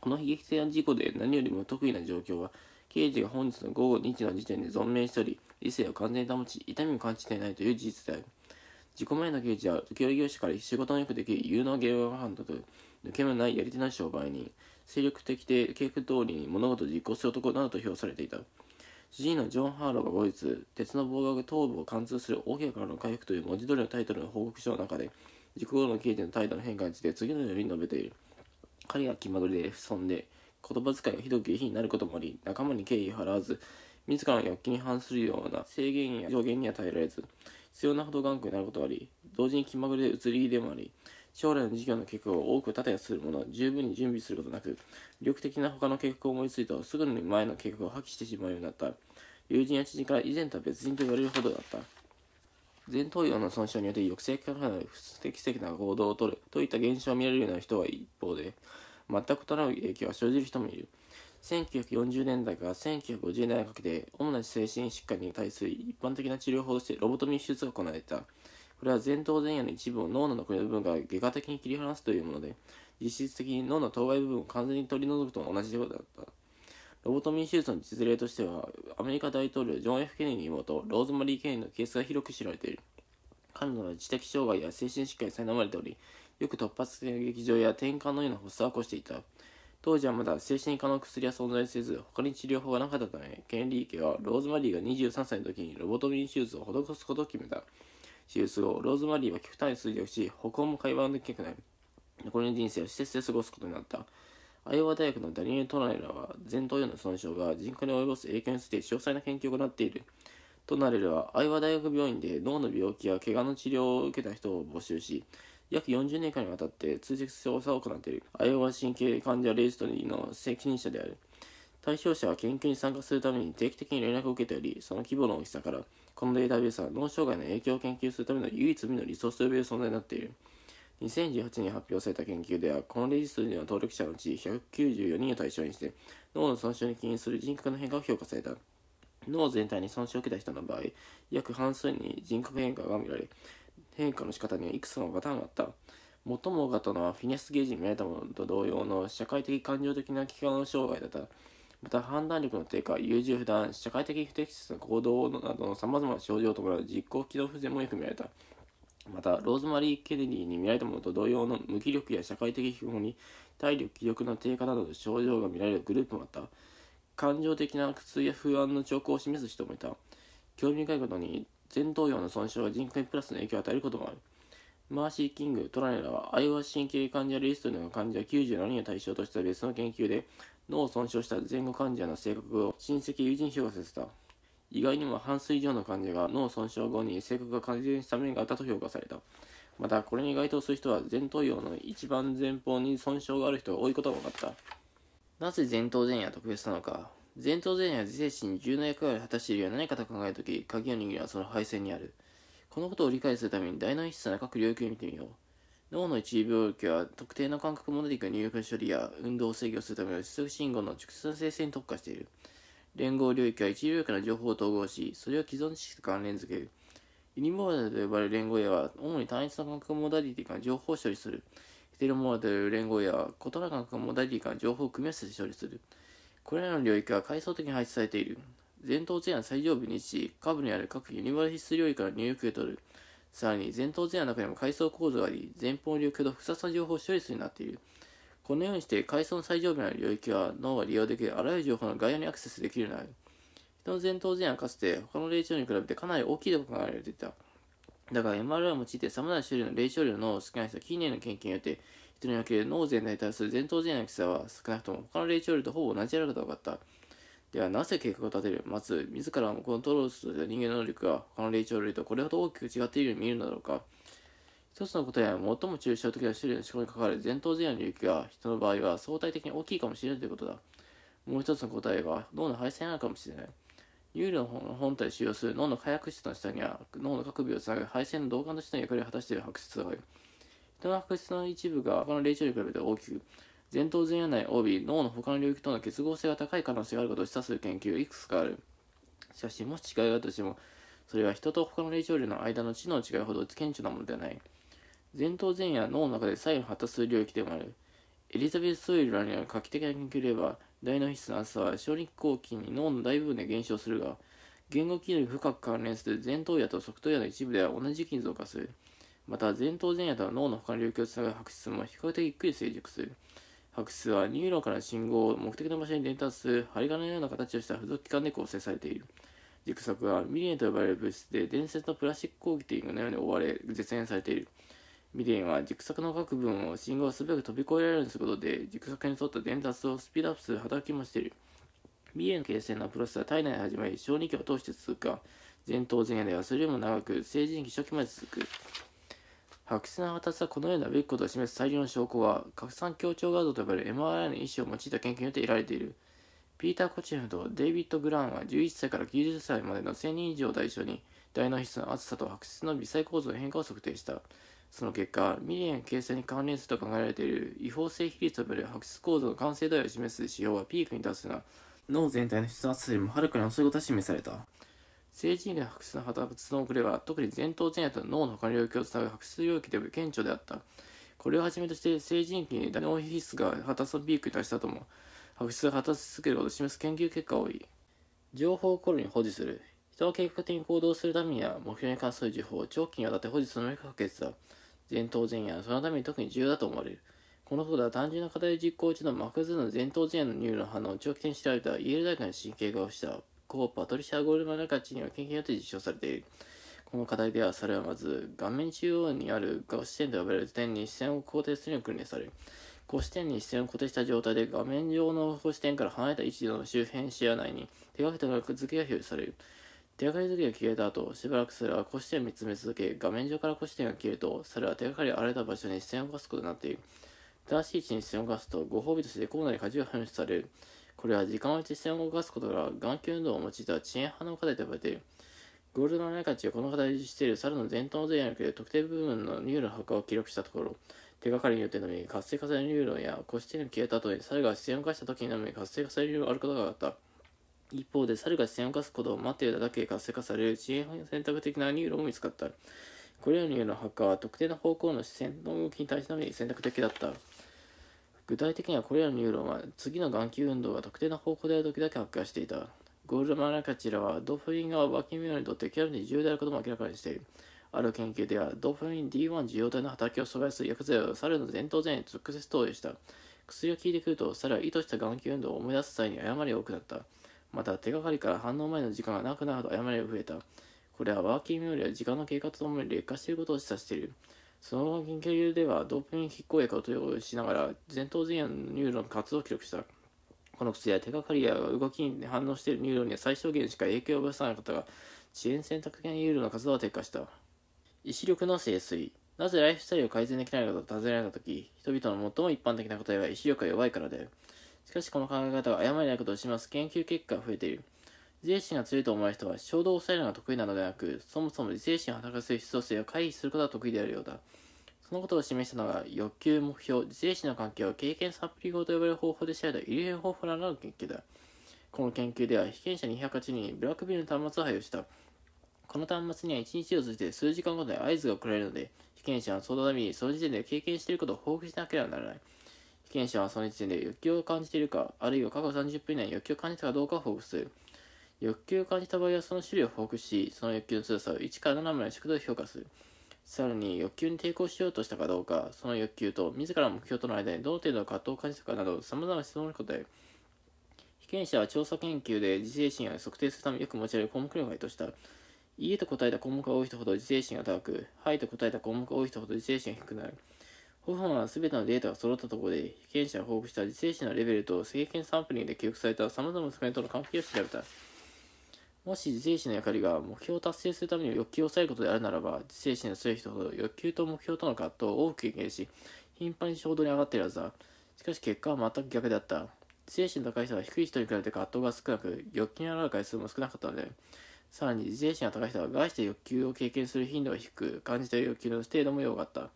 この悲劇的な事故で何よりも得意な状況は、刑事が本日の午後2時の時点で存命しており、理性を完全に保ち、痛みを感じていないという事実である。事故前の刑事は、請負業者から仕事のよくできる有能芸能ムと、抜け目ないやり手な商売人、精力的で計画通りに物事を実行する男などと評されていた。主治医のジョン・ハーローが後日、鉄の棒が頭部を貫通する大きなからの回復という文字通りのタイトルの報告書の中で、事故後の刑事の態度の変化について次のように述べている。彼が気まぐれで潜んで、言葉遣いがひどく下品になることもあり、仲間に敬意を払わず、自らの欲求に反するような制限や上限には耐えられず、必要なほど頑固になることがあり、同時に気まぐれで移り気でもあり、将来の事業の計画を多く立てするもの、十分に準備することなく、魅力的な他の計画を思いついたすぐに前の計画を破棄してしまうようになった。友人や知人から以前とは別人と言われるほどだった。前頭葉の損傷によって抑制からない不適切な行動をとるといった現象を見られるような人は一方で、全く異なる影響が生じる人もいる。1940年代から1950年代にかけて、主な精神疾患に対する一般的な治療法としてロボトミー手術が行われた。これは前頭前野の一部を脳の残りの部分が外科的に切り離すというもので、実質的に脳の当該部分を完全に取り除くと同じようだった。ロボトミー手術の実例としては、アメリカ大統領ジョン・ F・ ケネディの妹、ローズマリー・ケネディのケースが広く知られている。彼女は知的障害や精神疾患に苛まれており、よく突発的な劇場や転換のような発作を起こしていた。当時はまだ精神科の薬は存在せず、他に治療法がなかったため、ケネディ家はローズマリーが23歳の時にロボトミー手術を施すことを決めた。手術後、ローズマリーは極端に衰弱し、歩行も会話もできなくなる。残りの人生を施設で過ごすことになった。アイオワ大学のダニエル・トナイラは、前頭葉の損傷が人口に及ぼす影響について詳細な研究を行っている。トナレルは、アイオワ大学病院で脳の病気や怪我の治療を受けた人を募集し、約40年間にわたって通説調査を行っている。アイオワ神経患者レジストリーの責任者である。対象者は研究に参加するために定期的に連絡を受けており、その規模の大きさから、このデータベースは脳障害の影響を研究するための唯一無二のリソースと呼べる存在になっている2018年発表された研究ではこのレジストリの登録者のうち194人を対象にして脳の損傷に起因する人格の変化を評価された脳全体に損傷を受けた人の場合約半数に人格変化が見られ変化の仕方にはいくつもパターンがあった最も多かったのはフィニスゲージに見られたものと同様の社会的感情的な機関障害だったまた判断力の低下、優柔不断、社会的不適切な行動などの様々な症状を伴う実行機能不全もよく見られた。また、ローズマリー・ケネディに見られたものと同様の無気力や社会的不法に体力、気力の低下などの症状が見られるグループもあった。感情的な苦痛や不安の兆候を示す人もいた。興味深いことに、前頭葉の損傷が人口プラスの影響を与えることもある。マーシー・キング、トラネラはアイオワ神経患者リストの患者97人を対象とした別の研究で、脳を損傷した前後患者の性格を親戚友人評価させた。意外にも半数以上の患者が脳損傷後に性格が改善した面があったと評価された。また、これに該当する人は前頭葉の一番前方に損傷がある人が多いことが分かった。なぜ前頭前野は特別なのか。前頭前野は自制心に重要な役割を果たしているような何かと考えるとき、鍵を握るのはその配線にある。このことを理解するために大脳一室の各領域を見てみよう。脳の一部領域は特定の感覚モデリック入力処理や運動を制御するための出力信号の直接生成に特化している。連合領域は一領域の情報を統合し、それを既存知識と関連づける。ユニモーダルと呼ばれる連合やは、主に単一の感覚モダリティから情報を処理する。ヘテロモーダルと呼ばれる連合やは、異なる感覚モダリティから情報を組み合わせて処理する。これらの領域は階層的に配置されている。前頭前野最上部に位置し、下部にある各ユニバルシス領域から入力へ取る。さらに前頭前野の中にも階層構造があり、前方に行くほど複雑な情報を処理するようになっている。このようにして階層の最上部の領域は脳が利用できるあらゆる情報の概要にアクセスできるようになる。人の前頭前野はかつて他の霊長類に比べてかなり大きいと考えられていた。だから MRI を用いて様々な種類の霊長類の脳を少ない人は近年の研究によって人における脳全体に対する前頭前野の大きさは少なくとも他の霊長類とほぼ同じやあることが分かった。ではなぜ計画を立てるまず自らのコントロールする人間能力が他の霊長類とこれほど大きく違っているように見えるのだろうか一つの答えは最も抽象的な種類の思考に関わる前頭前野の領域が人の場合は相対的に大きいかもしれないということだもう一つの答えは脳の配線なのかもしれない有ュの本体を使用する脳の火薬質の下には脳の各部をつなぐ配線の導管の下に役割を果たしている白質がある人の白質の一部が他の霊長類に比べて大きく前頭前野内 OB 脳の他の領域との結合性が高い可能性があることを示唆する研究いくつかあるしかしもし違いがあったとしてもそれは人と他の霊長類の間の知の違いほど顕著なものではない前頭前野脳の中で左右発達する領域でもあるエリザベス・ソイルらによる画期的な研究では大脳皮質の厚さは小日後期に脳の大部分で減少するが言語機能に深く関連する前頭野と側頭野の一部では同じ菌増加するまた前頭前野とは脳の他の領域をつなぐ白質も比較的ゆっくり成熟する白質はニューロンから信号を目的の場所に伝達する針金のような形をした付属機関で構成されている。軸索はミリエンと呼ばれる物質で伝説のプラスチックコーティングのように覆われ絶縁されている。ミリエンは軸索の各部分を信号をすべて飛び越えられるようにすることで軸索に沿った伝達をスピードアップする働きもしている。ミリエンの形成のプロセスは体内で始まり小児期を通して続くが、前頭前野ではそれよりも長く成人期初期まで続く。白紙な私はこのようなべきことを示す最良の証拠は、拡散強調画像と呼ばれる MRI の意思を用いた研究によって得られている。ピーター・コチェフとデイビッド・グランは11歳から90歳までの1000人以上を対象に、大脳皮質の厚さと白質の微細構造の変化を測定した。その結果、ミリエン形成に関連すると考えられている違法性比率と呼ばれる白質構造の完成度合いを示す指標はピークに達するが、脳全体の質の厚さよりもはるかに遅いことが示された。成人での発達の遅れは、特に前頭前野と脳の他の領域を伝る発掘領域で顕著であった。これをはじめとして、成人期に脳皮質が発達のピークに達したとも、発出が果たし続けることを示す研究結果を多い。情報を心に保持する。人は計画的に行動するためには、目標に関する情報を長期にわたって保持するのに不可欠だ。前頭前野はそのために特に重要だと思われる。このことでは単純な課題実行中のマクズの前頭前野のニューロンの反応を長期的に調べたイェール大学の神経科をした。後、パトリシア・ゴールマンカがには研究によって実証されている。この課題では、それはまず、画面中央にある画視点と呼ばれる点に視線を固定するように訓練される。こ視点に視線を固定した状態で画面上の視点から離れた位置の周辺視野内に手がけた額付けが表示される。手がかり付けが消えた後、しばらくすれば腰点を見つめ続け、画面上から視点が消えると、それは手がかりを荒れた場所に視線を動かすことになっている。正しい位置に視線を動かすと、ご褒美としてナーに果汁が噴出される。これは時間を実線を動かすことから眼球運動を用いた遅延反応課題と呼ばれている。ゴールドの価値がこの形をしている猿の前頭前野で特定部分のニューロンの破壊を記録したところ、手がかりによってのみ活性化されるニューロンや腰手に消えた後に猿が視線を動かした時にのみ活性化されるようあることが分かった。一方で猿が視線を動かすことを待っているだけで活性化される遅延選択的なニューロンも見つかった。これらのニューロンの火は特定の方向の視線の動きに対してのみ選択的だった。具体的にはこれらのニューロンは次の眼球運動が特定の方向である時だけ発火していた。ゴールドマラカチラはドーフリンがワーキングミにとって極めて重要であることも明らかにしている。ある研究では、ドーフリン D1 受容体の働きを阻害する薬剤を猿の前頭前に直接投与した。薬を効いてくると、猿は意図した眼球運動を思い出す際に誤りが多くなった。また、手がかりから反応前の時間がなくなるほど誤りが増えた。これはワーキングミりは時間の経過とともに劣化していることを示唆している。その研究ではドーピンン拮抗薬を投与しながら前頭前野のニューロンの活動を記録したこの薬は手がかりや動きに反応しているニューロンには最小限しか影響を及ぼさなかったが遅延選択権ニューロンの活動は低下した意志力の清水なぜライフスタイルを改善できないのかと尋ねられた時人々の最も一般的な答えは意志力が弱いからだよしかしこの考え方は誤りなことをします研究結果が増えている自衛心が強いと思う人は衝動を抑えるのが得意なのではなく、そもそも自衛心を働かせる必要性を回避することが得意であるようだ。そのことを示したのが、欲求、目標、自衛心の関係を経験サプリ語と呼ばれる方法で調べた遺留方法などフの研究だ。この研究では、被験者208人にブラックビルの端末を配布した。この端末には1日を通じて数時間ごとに合図が送られるので、被験者はそのためにその時点で経験していることを報告しなければならない。被験者はその時点で欲求を感じているか、あるいは過去30分以内に欲求を感じたかどうかを報告する。欲求を感じた場合はその種類を報告し、その欲求の強さを1から7まで尺度で評価する。さらに欲求に抵抗しようとしたかどうか、その欲求と自らの目標との間にどの程度の葛藤を感じたかなど様々な質問に答え被験者は調査研究で自制心を測定するためよく用い上げる項目を該当した。いいと答えた項目が多い人ほど自制心が高く、はいと答えた項目が多い人ほど自制心が低くなる。ホフマンは全てのデータが揃ったところで、被験者が報告した自制心のレベルと、制限サンプリングで記録された様々な側面との関係を調べた。もし自制心の役割が目標を達成するために欲求を抑えることであるならば、自制心の強い人ほど欲求と目標との葛藤を多く経験し、頻繁に衝動に上がっているはずだ。しかし結果は全く逆であった。自制心の高い人は低い人に比べて葛藤が少なく、欲求に現る回数も少なかったので、さらに自制心が高い人は概して欲求を経験する頻度が低く、感じている欲求の程度も良かった。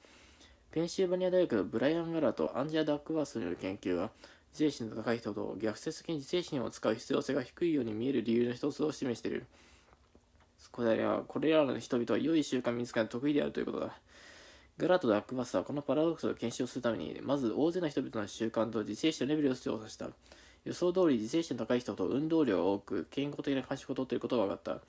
ペンシルバニア大学のブライアン・ガラーとアンジェダックワースによる研究は、自制心の高い人と逆説的に自制心を使う必要性が低いように見える理由の一つを示しているこれはこれらの人々は良い習慣見つのが得意であるということだガラとダックバスはこのパラドックスを検証するためにまず大勢の人々の習慣と自制心のレベルを調査した予想通り自制心の高い人と運動量が多く健康的な感触をとっていることが分かった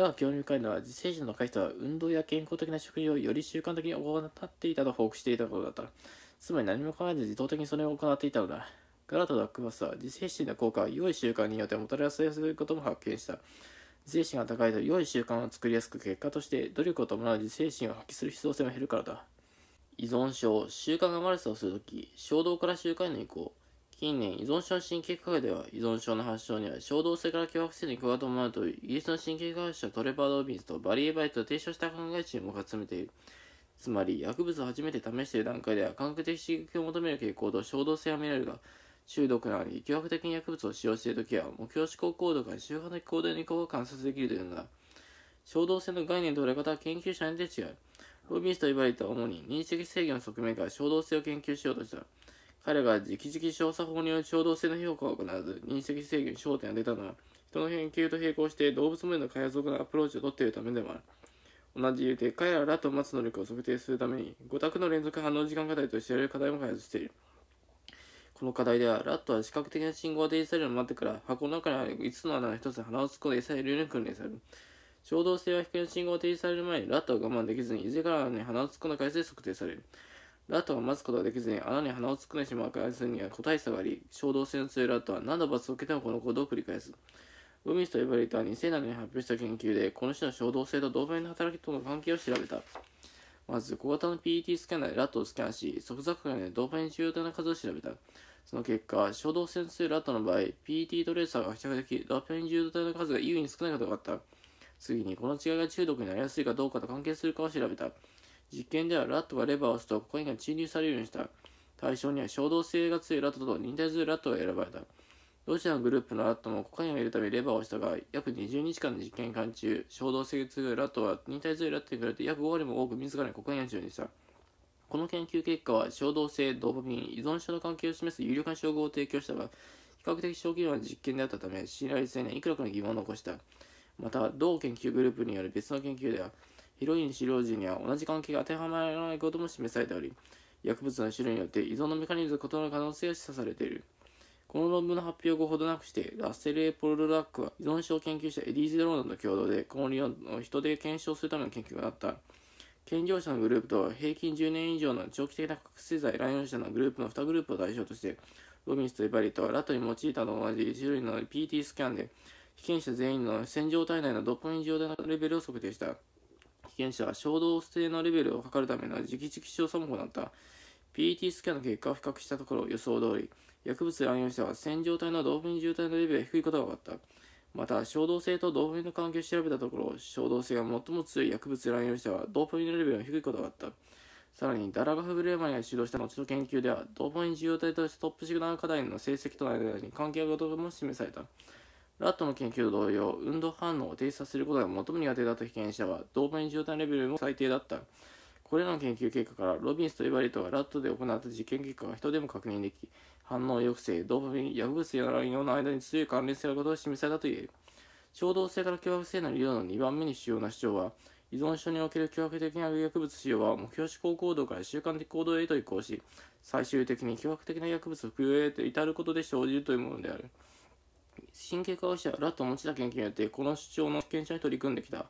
だが興味深いのは自制心の高い人は運動や健康的な食事をより習慣的に行っていたと報告していたことだったつまり何も考えず自動的にそれを行っていたのだガラートダックマスは自制心の効果は良い習慣によってもたらすことも発見した。自制心が高いと良い習慣を作りやすく、結果として努力を伴う自制心を発揮する必要性も減るからだ。依存症、習慣がマルスをするとき、衝動から習慣への移行。近年、依存症神経科学では、依存症の発症には衝動性から脅迫性の移行が伴うとイギリスの神経科学者トレバー・ドービンズとバリエ・バイトを提唱した考えムを集めている。つまり薬物を初めて試している段階では感覚的刺激を求める傾向と衝動性は見られるが中毒なのに凶悪的に薬物を使用しているときは、目標思考行動から周波的行動に効果観察できるというのだ。衝動性の概念と裏方は研究者によって違う。ロビンスと呼ばれた主に認識制御の側面から衝動性を研究しようとした。彼が直々調査法による衝動性の評価を行わず、認識制御に焦点を出たのは、人の研究と並行して動物もへの開発を行うアプローチを取っているためでもある。同じ理由で彼らと待つ能力を測定するために、5択の連続反応時間課題としてやる課題も開発している。この課題では、ラットは視覚的な信号で示されるの待ってから、箱の中にある5つの穴の1つに鼻を突っ込んで餌入れるように訓練される。衝動性は光の信号を提示される前に、ラットは我慢できずに、肘からに鼻を突っ込んだ回数で測定される。ラットは待つことができずに、穴に鼻を突っ込んでしまう回数には個体差があり、衝動性の強いラットは何度罰を受けてもこの行動を繰り返す。ウミスとエばリーは2007年に発表した研究で、この種の衝動性と同面の働きとの関係を調べた。まず、小型の PET スキャナーでラットをスキャンし、即座外でドーパミン中毒の数を調べた。その結果、衝動潜水ラットの場合、PET トレーサーが付着でき、ドーパミン中毒体の数が優位に少ないことが分かった。次に、この違いが中毒になりやすいかどうかと関係するかを調べた。実験では、ラットがレバーを押すとコこインが注入されるようにした。対象には衝動性が強いラットと忍耐強いラットが選ばれた。ロシアのグループのラットもコカインを得るためレバーをしたが、約20日間の実験期間中、衝動性痛いラットは忍耐強いラットに比べて約5割も多く自らにコカインを注入した。この研究結果は、衝動性、ドーパミン、依存症の関係を示す有力な称号を提供したが、比較的小規模な実験であったため、信頼性にはいくらかの疑問を残した。また、同研究グループによる別の研究では、ヒロイン治療時には同じ関係が当てはまらないことも示されており、薬物の種類によって依存のメカニズムが異なる可能性が示唆されている。この論文の発表後ほどなくして、ラッセル・エポルラックは依存症研究者エディーローナンと共同で、この理論を人で検証するための研究があった。健常者のグループと平均10年以上の長期的な覚醒剤乱用者のグループの2グループを対象として、ロビンスとエバリとラットに用いたのと同じ種類の PT スキャンで、被験者全員の洗浄体内のドッポミン状態のレベルを測定した。被験者は衝動性のレベルを測るための直々調査もだった。PT スキャンの結果を比較したところ予想通り、薬物乱用者は線状体のドーパン渋滞のレベルが低いことが分かった。また、衝動性とドーパンの関係を調べたところ、衝動性が最も強い薬物乱用者はドーパンのレベルが低いことが分かった。さらに、ダラガフ・ブレーマンが主導した後の研究では、ドーパミン受容体とストップシグナル課題の成績との間に関係がも示された。ラットの研究と同様、運動反応を停止させることが最も苦手だった被験者は、ドーパミン受容体レベルも最低だった。これらの研究結果から、ロビンスとエァリットがラットで行った実験結果が人でも確認でき、反応抑制、ドーパミン、薬物や乱用の間に強い関連性があることを示されたといえる。衝動性から脅迫性の理論の2番目に主要な主張は、依存症における脅迫的な薬物使用は目標思考行動から習慣的行動へと移行し、最終的に脅迫的な薬物服用へと至ることで生じるというものである。神経科学者ラット・持た研究によってこの主張の検証に取り組んできた。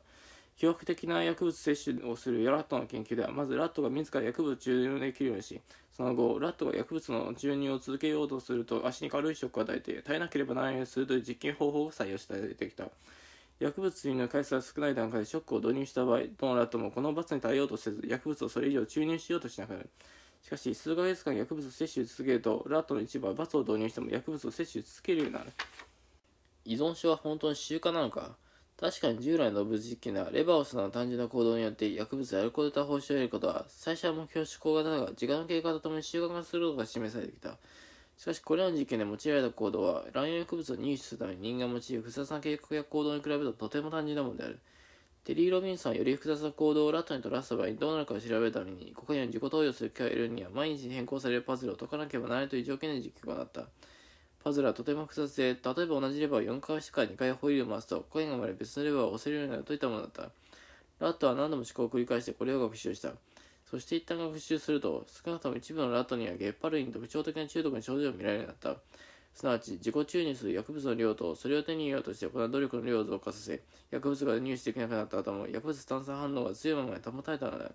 記憶的な薬物摂取をするラットの研究では、まずラットが自ら薬物注入できるようにし、その後、ラットが薬物の注入を続けようとすると、足に軽いショックを与えて、耐えなければならないようにするという実験方法を採用て出てきた。薬物注入の回数が少ない段階でショックを導入した場合、どのラットもこの罰に耐えようとせず、薬物をそれ以上注入しようとしなくなる。しかし、数ヶ月間薬物を摂取し続けると、ラットの一部は罰を導入しても薬物を摂取し続けるようになる。依存症は本当に習慣なのか確かに従来の物実験ではレバオスの単純な行動によって薬物やアルコールと報酬を得ることは最初は目標指向型だが時間の経過とともに習慣化することが示されてきたしかしこれらの実験で用いられた行動は乱用薬物を入手するために人間が用いる複雑な計画や行動に比べるととても単純なものであるテリー・ロビンソンはより複雑な行動をラットに取らせた場合にどうなるかを調べるためにここには自己投与する機会を得るには毎日変更されるパズルを解かなければならないという条件で実験を行ったパズルはとても複雑で、例えば同じレバーを4回押してから2回ホイールを回すと、コインが生まれ別のレバーを押せるようになるといったものだった。ラットは何度も思考を繰り返してこれを学習した。そして一旦学習すると、少なくとも一部のラットにはゲッパ類に特徴的な中毒の症状が見られるようになった。すなわち、自己注入する薬物の量と、それを手に入れようとして行う努力の量を増加させ、薬物が入手できなくなった後も、薬物炭酸反応が強いままに保たれたのだ。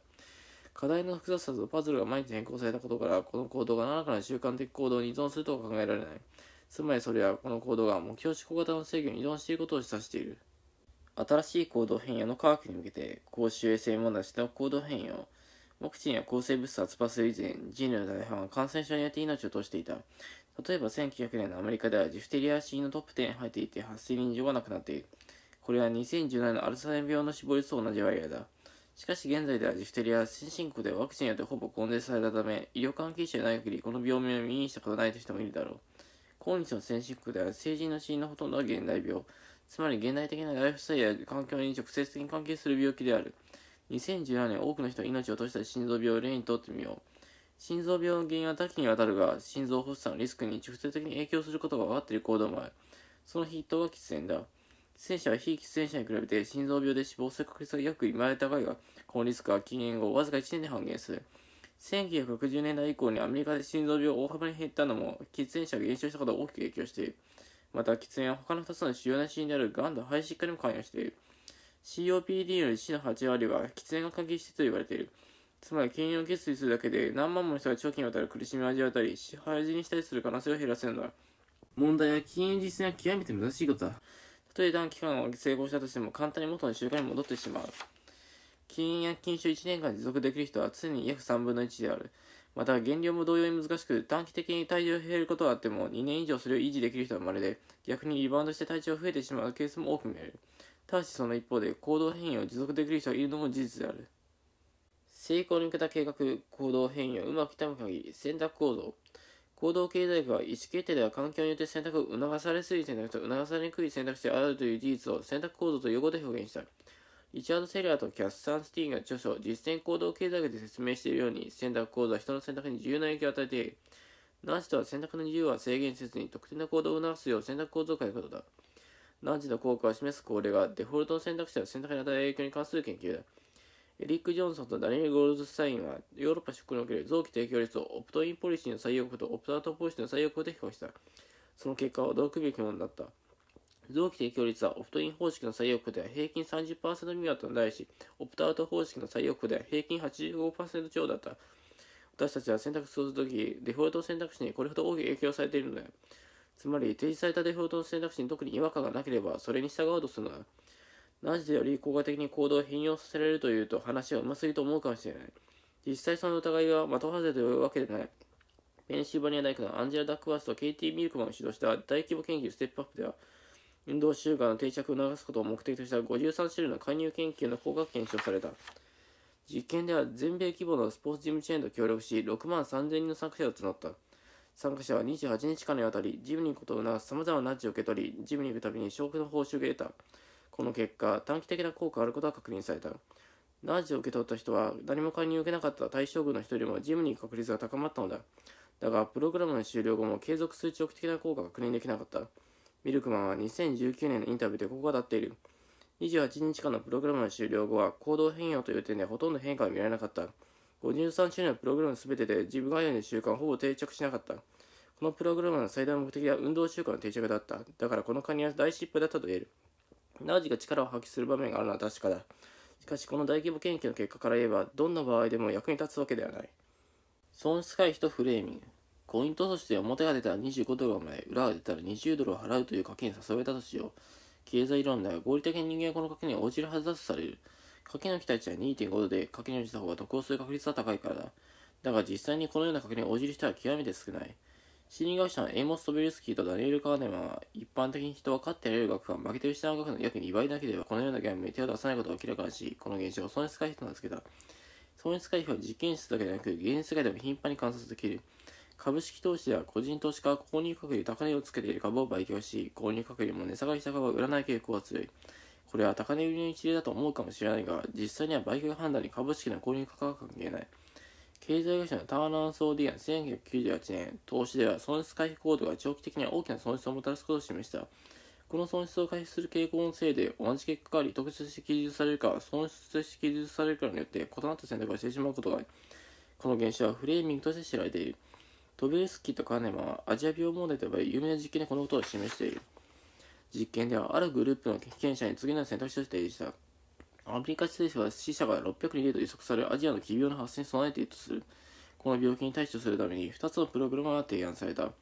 課題の複雑さとパズルが毎日変更されたことから、この行動が何らかの習慣的行動に依存するとは考えられない。つまりそれはこの行動が目標思考型の制御に依存していることを示唆している。新しい行動変容の科学に向けて、公衆衛生問題しての行動変容、ワクチンや抗生物質を発発する以前、人類の大半は感染症によって命を落としていた。例えば1900年のアメリカではジフテリアシーのトップ10に入っていて8000人以上が亡くなっている。これは2017のアルツハイマー病の死亡率と同じ割合だ。しかし現在ではジフテリアは先進国でワクチンによってほぼ根絶されたため、医療関係者やい限にこの病名を耳にしたことないという人もいるだろう。今日の先進国では政の死因のほとんどは現代病つまり現代的なライフスタイルや環境に直接的に関係する病気である2017年多くの人が命を落とした心臓病を例にとってみよう心臓病の原因は多岐にわたるが心臓発作のリスクに直接的に影響することが分かっている行動もあるその筆頭が喫煙だ喫煙者は非喫煙者に比べて心臓病で死亡する確率が約2割高いがこのリスクは禁煙後わずか1年で半減する1960年代以降にアメリカで心臓病大幅に減ったのも喫煙者が減少したことが大きく影響しているまた喫煙は他の2つの主要な死因であるがんと肺疾患にも関与している COPD のり死の8割は喫煙が関係していると言われているつまり禁煙を決意するだけで何万もの人が長期にわたる苦しみを味わったり支配人にしたりする可能性を減らせるのだ問題は禁煙実践は極めて難しいことだたとえ短期間を成功したとしても簡単に元の習慣に戻ってしまう禁煙や禁酒1年間持続できる人は常に約3分の1である。また、減量も同様に難しく、短期的に体重を減ることはあっても、2年以上それを維持できる人はまれで、逆にリバウンドして体重が増えてしまうケースも多く見える。ただしその一方で、行動変容を持続できる人がいるのも事実である。成功に向けた計画、行動変容、うまくいむ限り、選択行動。行動経済学は意思決定では環境によって選択を促されすぎる選択と促されにくい選択肢であるという事実を選択行動と用語で表現した。リチャード・セリアとキャス・サンスティーンが著書、実践行動経済学で説明しているように、選択行動は人の選択に重要な影響を与えている。何時とは選択の自由は制限せずに特定の行動を促すよう選択構造を変えることだ。何時の効果を示すこれがデフォルトの選択肢は選択に与える影響に関する研究だ。エリック・ジョンソンとダニエル・ゴールズスタインはヨーロッパ諸国における臓器提供率をオプトインポリシーの採用国とオプトアウトポリシーの採用国で評した。その結果は驚くべきものだった。臓器提供率はオプトイン方式の採用区では平均30%未満と対し、オプトアウト方式の採用区では平均85%超だった。私たちは選択するとき、デフォルト選択肢にこれほど大きく影響されているのだつまり、提示されたデフォルトの選択肢に特に違和感がなければ、それに従おうとするのだ。なぜより効果的に行動を変容させられるというと話はうますぎと思うかもしれない。実際その疑いは的外れというわけではない。ペンシルバニア大学のアンジェラ・ダックワースとケイティ・ミルクマンを指導した大規模研究ステップアップでは、運動習慣の定着を促すことを目的とした53種類の介入研究の効果が検証された。実験では全米規模のスポーツジムチェーンと協力し、6万3000人の参加者を募った。参加者は28日間にわたり、ジムに行くことをさま様々なナッジを受け取り、ジムに行くたびに少額の報酬が得た。この結果、短期的な効果があることが確認された。ナッジを受け取った人は、何も介入を受けなかった対象群の人よりもジムに行く確率が高まったのだ。だが、プログラムの終了後も継続する長期的な効果が確認できなかった。ミルクマンは2019年のインタビューでここが立っている。28日間のプログラムの終了後は行動変容という点でほとんど変化は見られなかった。53周年のプログラム全てで自分が歩うで習慣ほぼ定着しなかった。このプログラムの最大目的は運動習慣の定着だった。だからこのカニは大失敗だったと言える。ナージが力を発揮する場面があるのは確かだ。しかしこの大規模研究の結果から言えば、どんな場合でも役に立つわけではない。損失回避とフレーミング。コイントスとして表が出たら25ドルを前、裏が出たら20ドルを払うという賭けに誘われたとしよう。経済論では合理的に人間はこの賭けに応じるはずだとされる。賭けの期待値は2.5度で、賭けに応じた方が得をする確率は高いからだ。だが実際にこのような賭けに応じる人は極めて少ない。心理学者のエーモス・トベルスキーとダニエル・カーネマンは、一般的に人は勝ってやれる額が負けてる人の額の約2倍だけでは、このようなゲームに手を出さないことを明らかにし、この現象を損失回避と名付けた。損失回避は実験室だけでなく、現実世界でも頻繁に観察できる。株式投資では個人投資家は購入価格より高値をつけている株を売却し、購入価格よりも値下がりした株は売らない傾向が強い。これは高値売りの一例だと思うかもしれないが、実際には売却判断に株式の購入価格は関係ない。経済学者のターナー・ソーディアン1998年、投資では損失回避行動が長期的には大きな損失をもたらすことを示した。この損失を回避する傾向のせいで、同じ結果が特得として記述されるか、損失として記述されるかによって異なった選択をしてしまうことがある。この現象はフレーミングとして知られている。トビエスキーとカーネマンはアジア病問題と呼ばれ有名な実験でこのことを示している。実験では、あるグループの被験者に次の選択肢として提示した。アメリカ政府は死者が600人でと予測されるアジアの奇病の発生に備えているとする。この病気に対処するために2つのプログラムが提案された。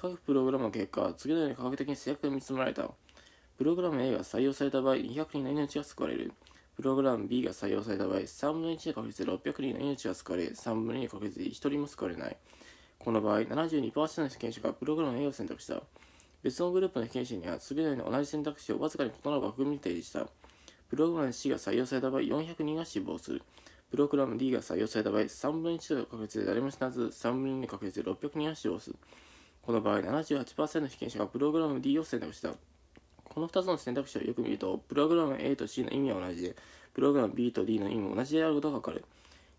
各プログラムの結果、次のように科学的に制約が見積もられた。プログラム A が採用された場合、200人の命が救われる。プログラム B が採用された場合、3分の1で確率で600人の命が救われ、3分の2に確率で1人も救われない。この場合、72%の被験者がプログラム A を選択した。別のグループの被験者には、すべての同じ選択肢をわずかに異なる枠組みに提示した。プログラム C が採用された場合、400人が死亡する。プログラム D が採用された場合、3分の1の確率で誰も死なず、3分の2の確率で600人が死亡する。この場合、78%の被験者がプログラム D を選択した。この2つの選択肢をよく見ると、プログラム A と C の意味は同じで、プログラム B と D の意味も同じであることがわかる。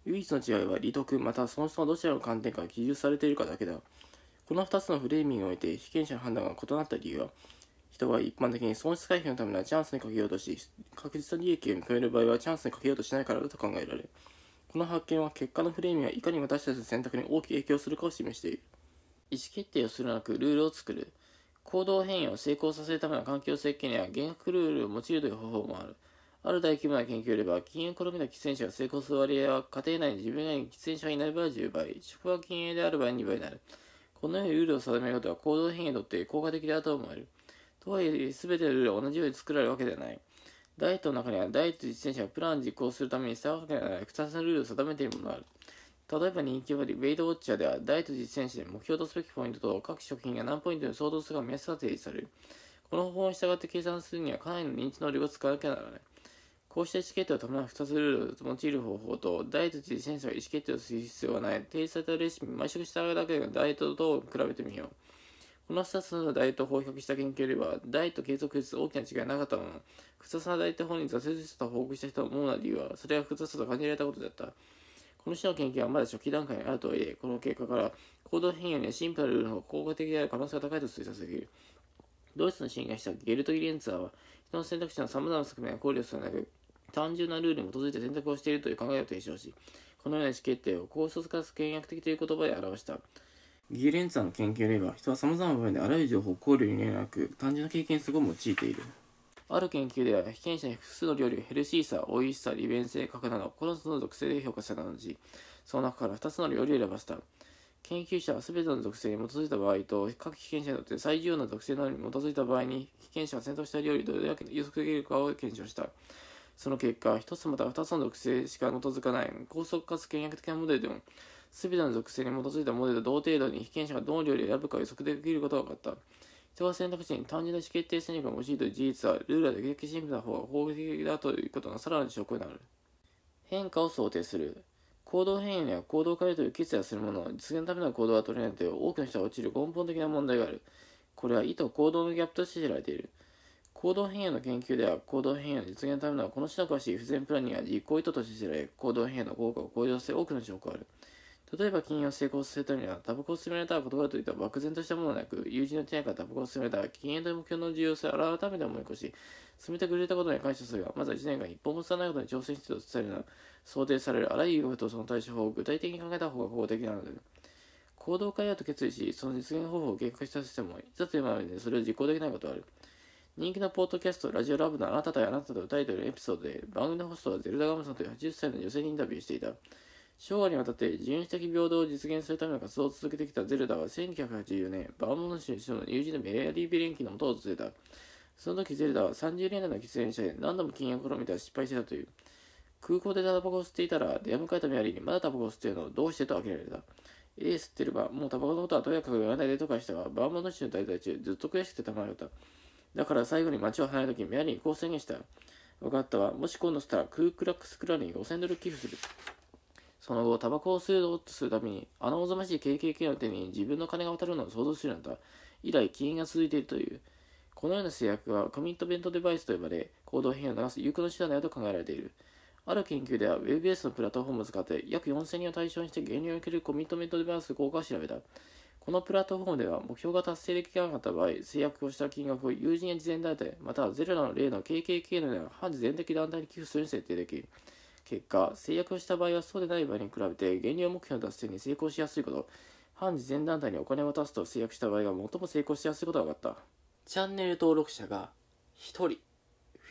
唯一の違いは利得またはその人のどちらの観点から記述されているかだけだこの2つのフレーミングにおいて被験者の判断が異なった理由は人は一般的に損失回避のためならチャンスにかけようとし確実な利益を認める場合はチャンスにかけようとしないからだと考えられるこの発見は結果のフレーミングがいかに私たちの選択に大きく影響するかを示している意思決定をするなくルールを作る行動変容を成功させるための環境設計には厳格ルールを用いるという方法もあるある大規模な研究では、禁煙好みの喫煙者が成功する割合は、家庭内に自分内に喫煙者がいない場合は10倍、職場禁煙である場合は2倍になる。このようにルールを定めることは行動変異にとって効果的であると思える。とはいえ、すべてのルールは同じように作られるわけではない。ダイエットの中には、ダイエット実践者がプランを実行するために従うわけではない2つのルールを定めているものがある。例えば人気割り、ウェイドウォッチャーでは、ダイエット実践者で目標とすべきポイントと各食品が何ポイントに相当するか目安が提示される。この方法に従って計算するには、かなりの認知能力を使わなきゃならない。こうした意思決定を伴う2つルールを用いる方法と、ダイエットにセンサーが意思決定をする必要はない。提示されたレシピ、毎食しただけでダイエットと比べてみよう。この2つのダイエットを報告した研究では、ダイエット継続率大きな違いはなかったもの。複雑なダイエット法に挫折したと報告した人の主な理由は、それが複雑だと感じられたことだった。この種の研究はまだ初期段階にあるとはいえ、この結果から行動変容にはシンプルなルールの方が効果的である可能性が高いと推察できる。ドイツの進化したゲルト・ギレンツァーは、人の選択肢の様々な側面を考慮するなく、単純なルールに基づいて選択をしているという考えを提唱し、このような意思決定を高卒から倹約的という言葉で表した。ギーレンツァの研究では、人は様々な場面であらゆる情報を考慮に入れなく、単純な経験すごを用いている。ある研究では、被験者に複数の料理をヘルシーさ、美味しさ、利便性、価格など、このつの属性で評価したのち、その中から2つの料理を選ばせた。研究者は全ての属性に基づいた場合と、各被験者にとって最重要な属性のに基づいた場合に、被験者が選択した料理をどれだけ予測できるかを検証した。その結果、一つまた二つの属性しか基づかない、高速かつ倹約的なモデルでも、すべての属性に基づいたモデルと同程度に被験者がどの料理を選ぶか予測できることが分かった。人は選択肢に単純な意思決定戦力が用いという事実は、ルールはできるだけシンプルな方が法的だということのさらなる証拠になる。変化を想定する。行動変容には行動を変えるという決意をするもの、実現のための行動は取れないという多くの人が落ちる根本的な問題がある。これは意図行動のギャップとして知られている。行動変容の研究では、行動変容の実現のためのこの種の詳しい不全プランニングや実行意図として知られ、行動変容の効果を向上して多くの証拠がある。例えば、禁煙を成功させるためには、タバコを勧められたら断るといった漠然としたものはなく、友人の手からタバコを勧められたら、禁煙と目標の重要性を改めて思い越し、進めてくれたことに感謝するが、まずは1年間一歩も伝わないことに挑戦してと伝えるな想定されるあらゆることとその対処法を具体的に考えた方が効果的なので行動を変えようと決意し、その実現方法を計画したとしても、いざというでにそれを実行できないことはある。人気のポッドキャスト、ラジオラブのあなたとあなたと歌いというエピソードで、番組のホストはゼルダ・ガムさんという80歳の女性にインタビューしていた。昭和にわたって人種的平等を実現するための活動を続けてきたゼルダは1984年、バーモント州の友人のメアリー・ベレンキのもとを訪れた。その時ゼルダは30年代の喫煙者で何度も禁煙を試みたら失敗してたという。空港でタバコを吸っていたら出迎えたメアリーにまだタバコを吸っているのをどうしてと諦けられた。ええ、吸ってればもうタバコのことはとやかく言わないでとかしたが、バーモント州の滞在中ずっと悔しくてたまらなかった。だから最後に街を離れるとき、メアリーにこう宣言したよ。分かったわ。もし今度したら、クークラックスクラリに5000ドル寄付する。その後、タバコを吸おうとするために、あのおぞましい KKK の手に自分の金が渡るのを想像するんだ。以来、起因が続いているという。このような制約は、コミットベントデバイスと呼ばれ、行動変容を促す有効な手段だと考えられている。ある研究では、ウェブベースのプラットフォームを使って、約4000人を対象にして減量を受けるコミットメントデバイス効果を調べた。このプラットフォームでは目標が達成できなかった場合、制約をした金額を友人や慈善団体、またはゼロの例の KKK のような反慈善的団体に寄付するに設定できる。結果、制約をした場合はそうでない場合に比べて、減量目標の達成に成功しやすいこと、反慈善団体にお金を渡すと制約した場合が最も成功しやすいことが分かった。チャンネル登録者が1人増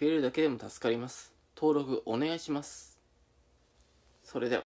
えるだけでも助かります。登録お願いします。それでは。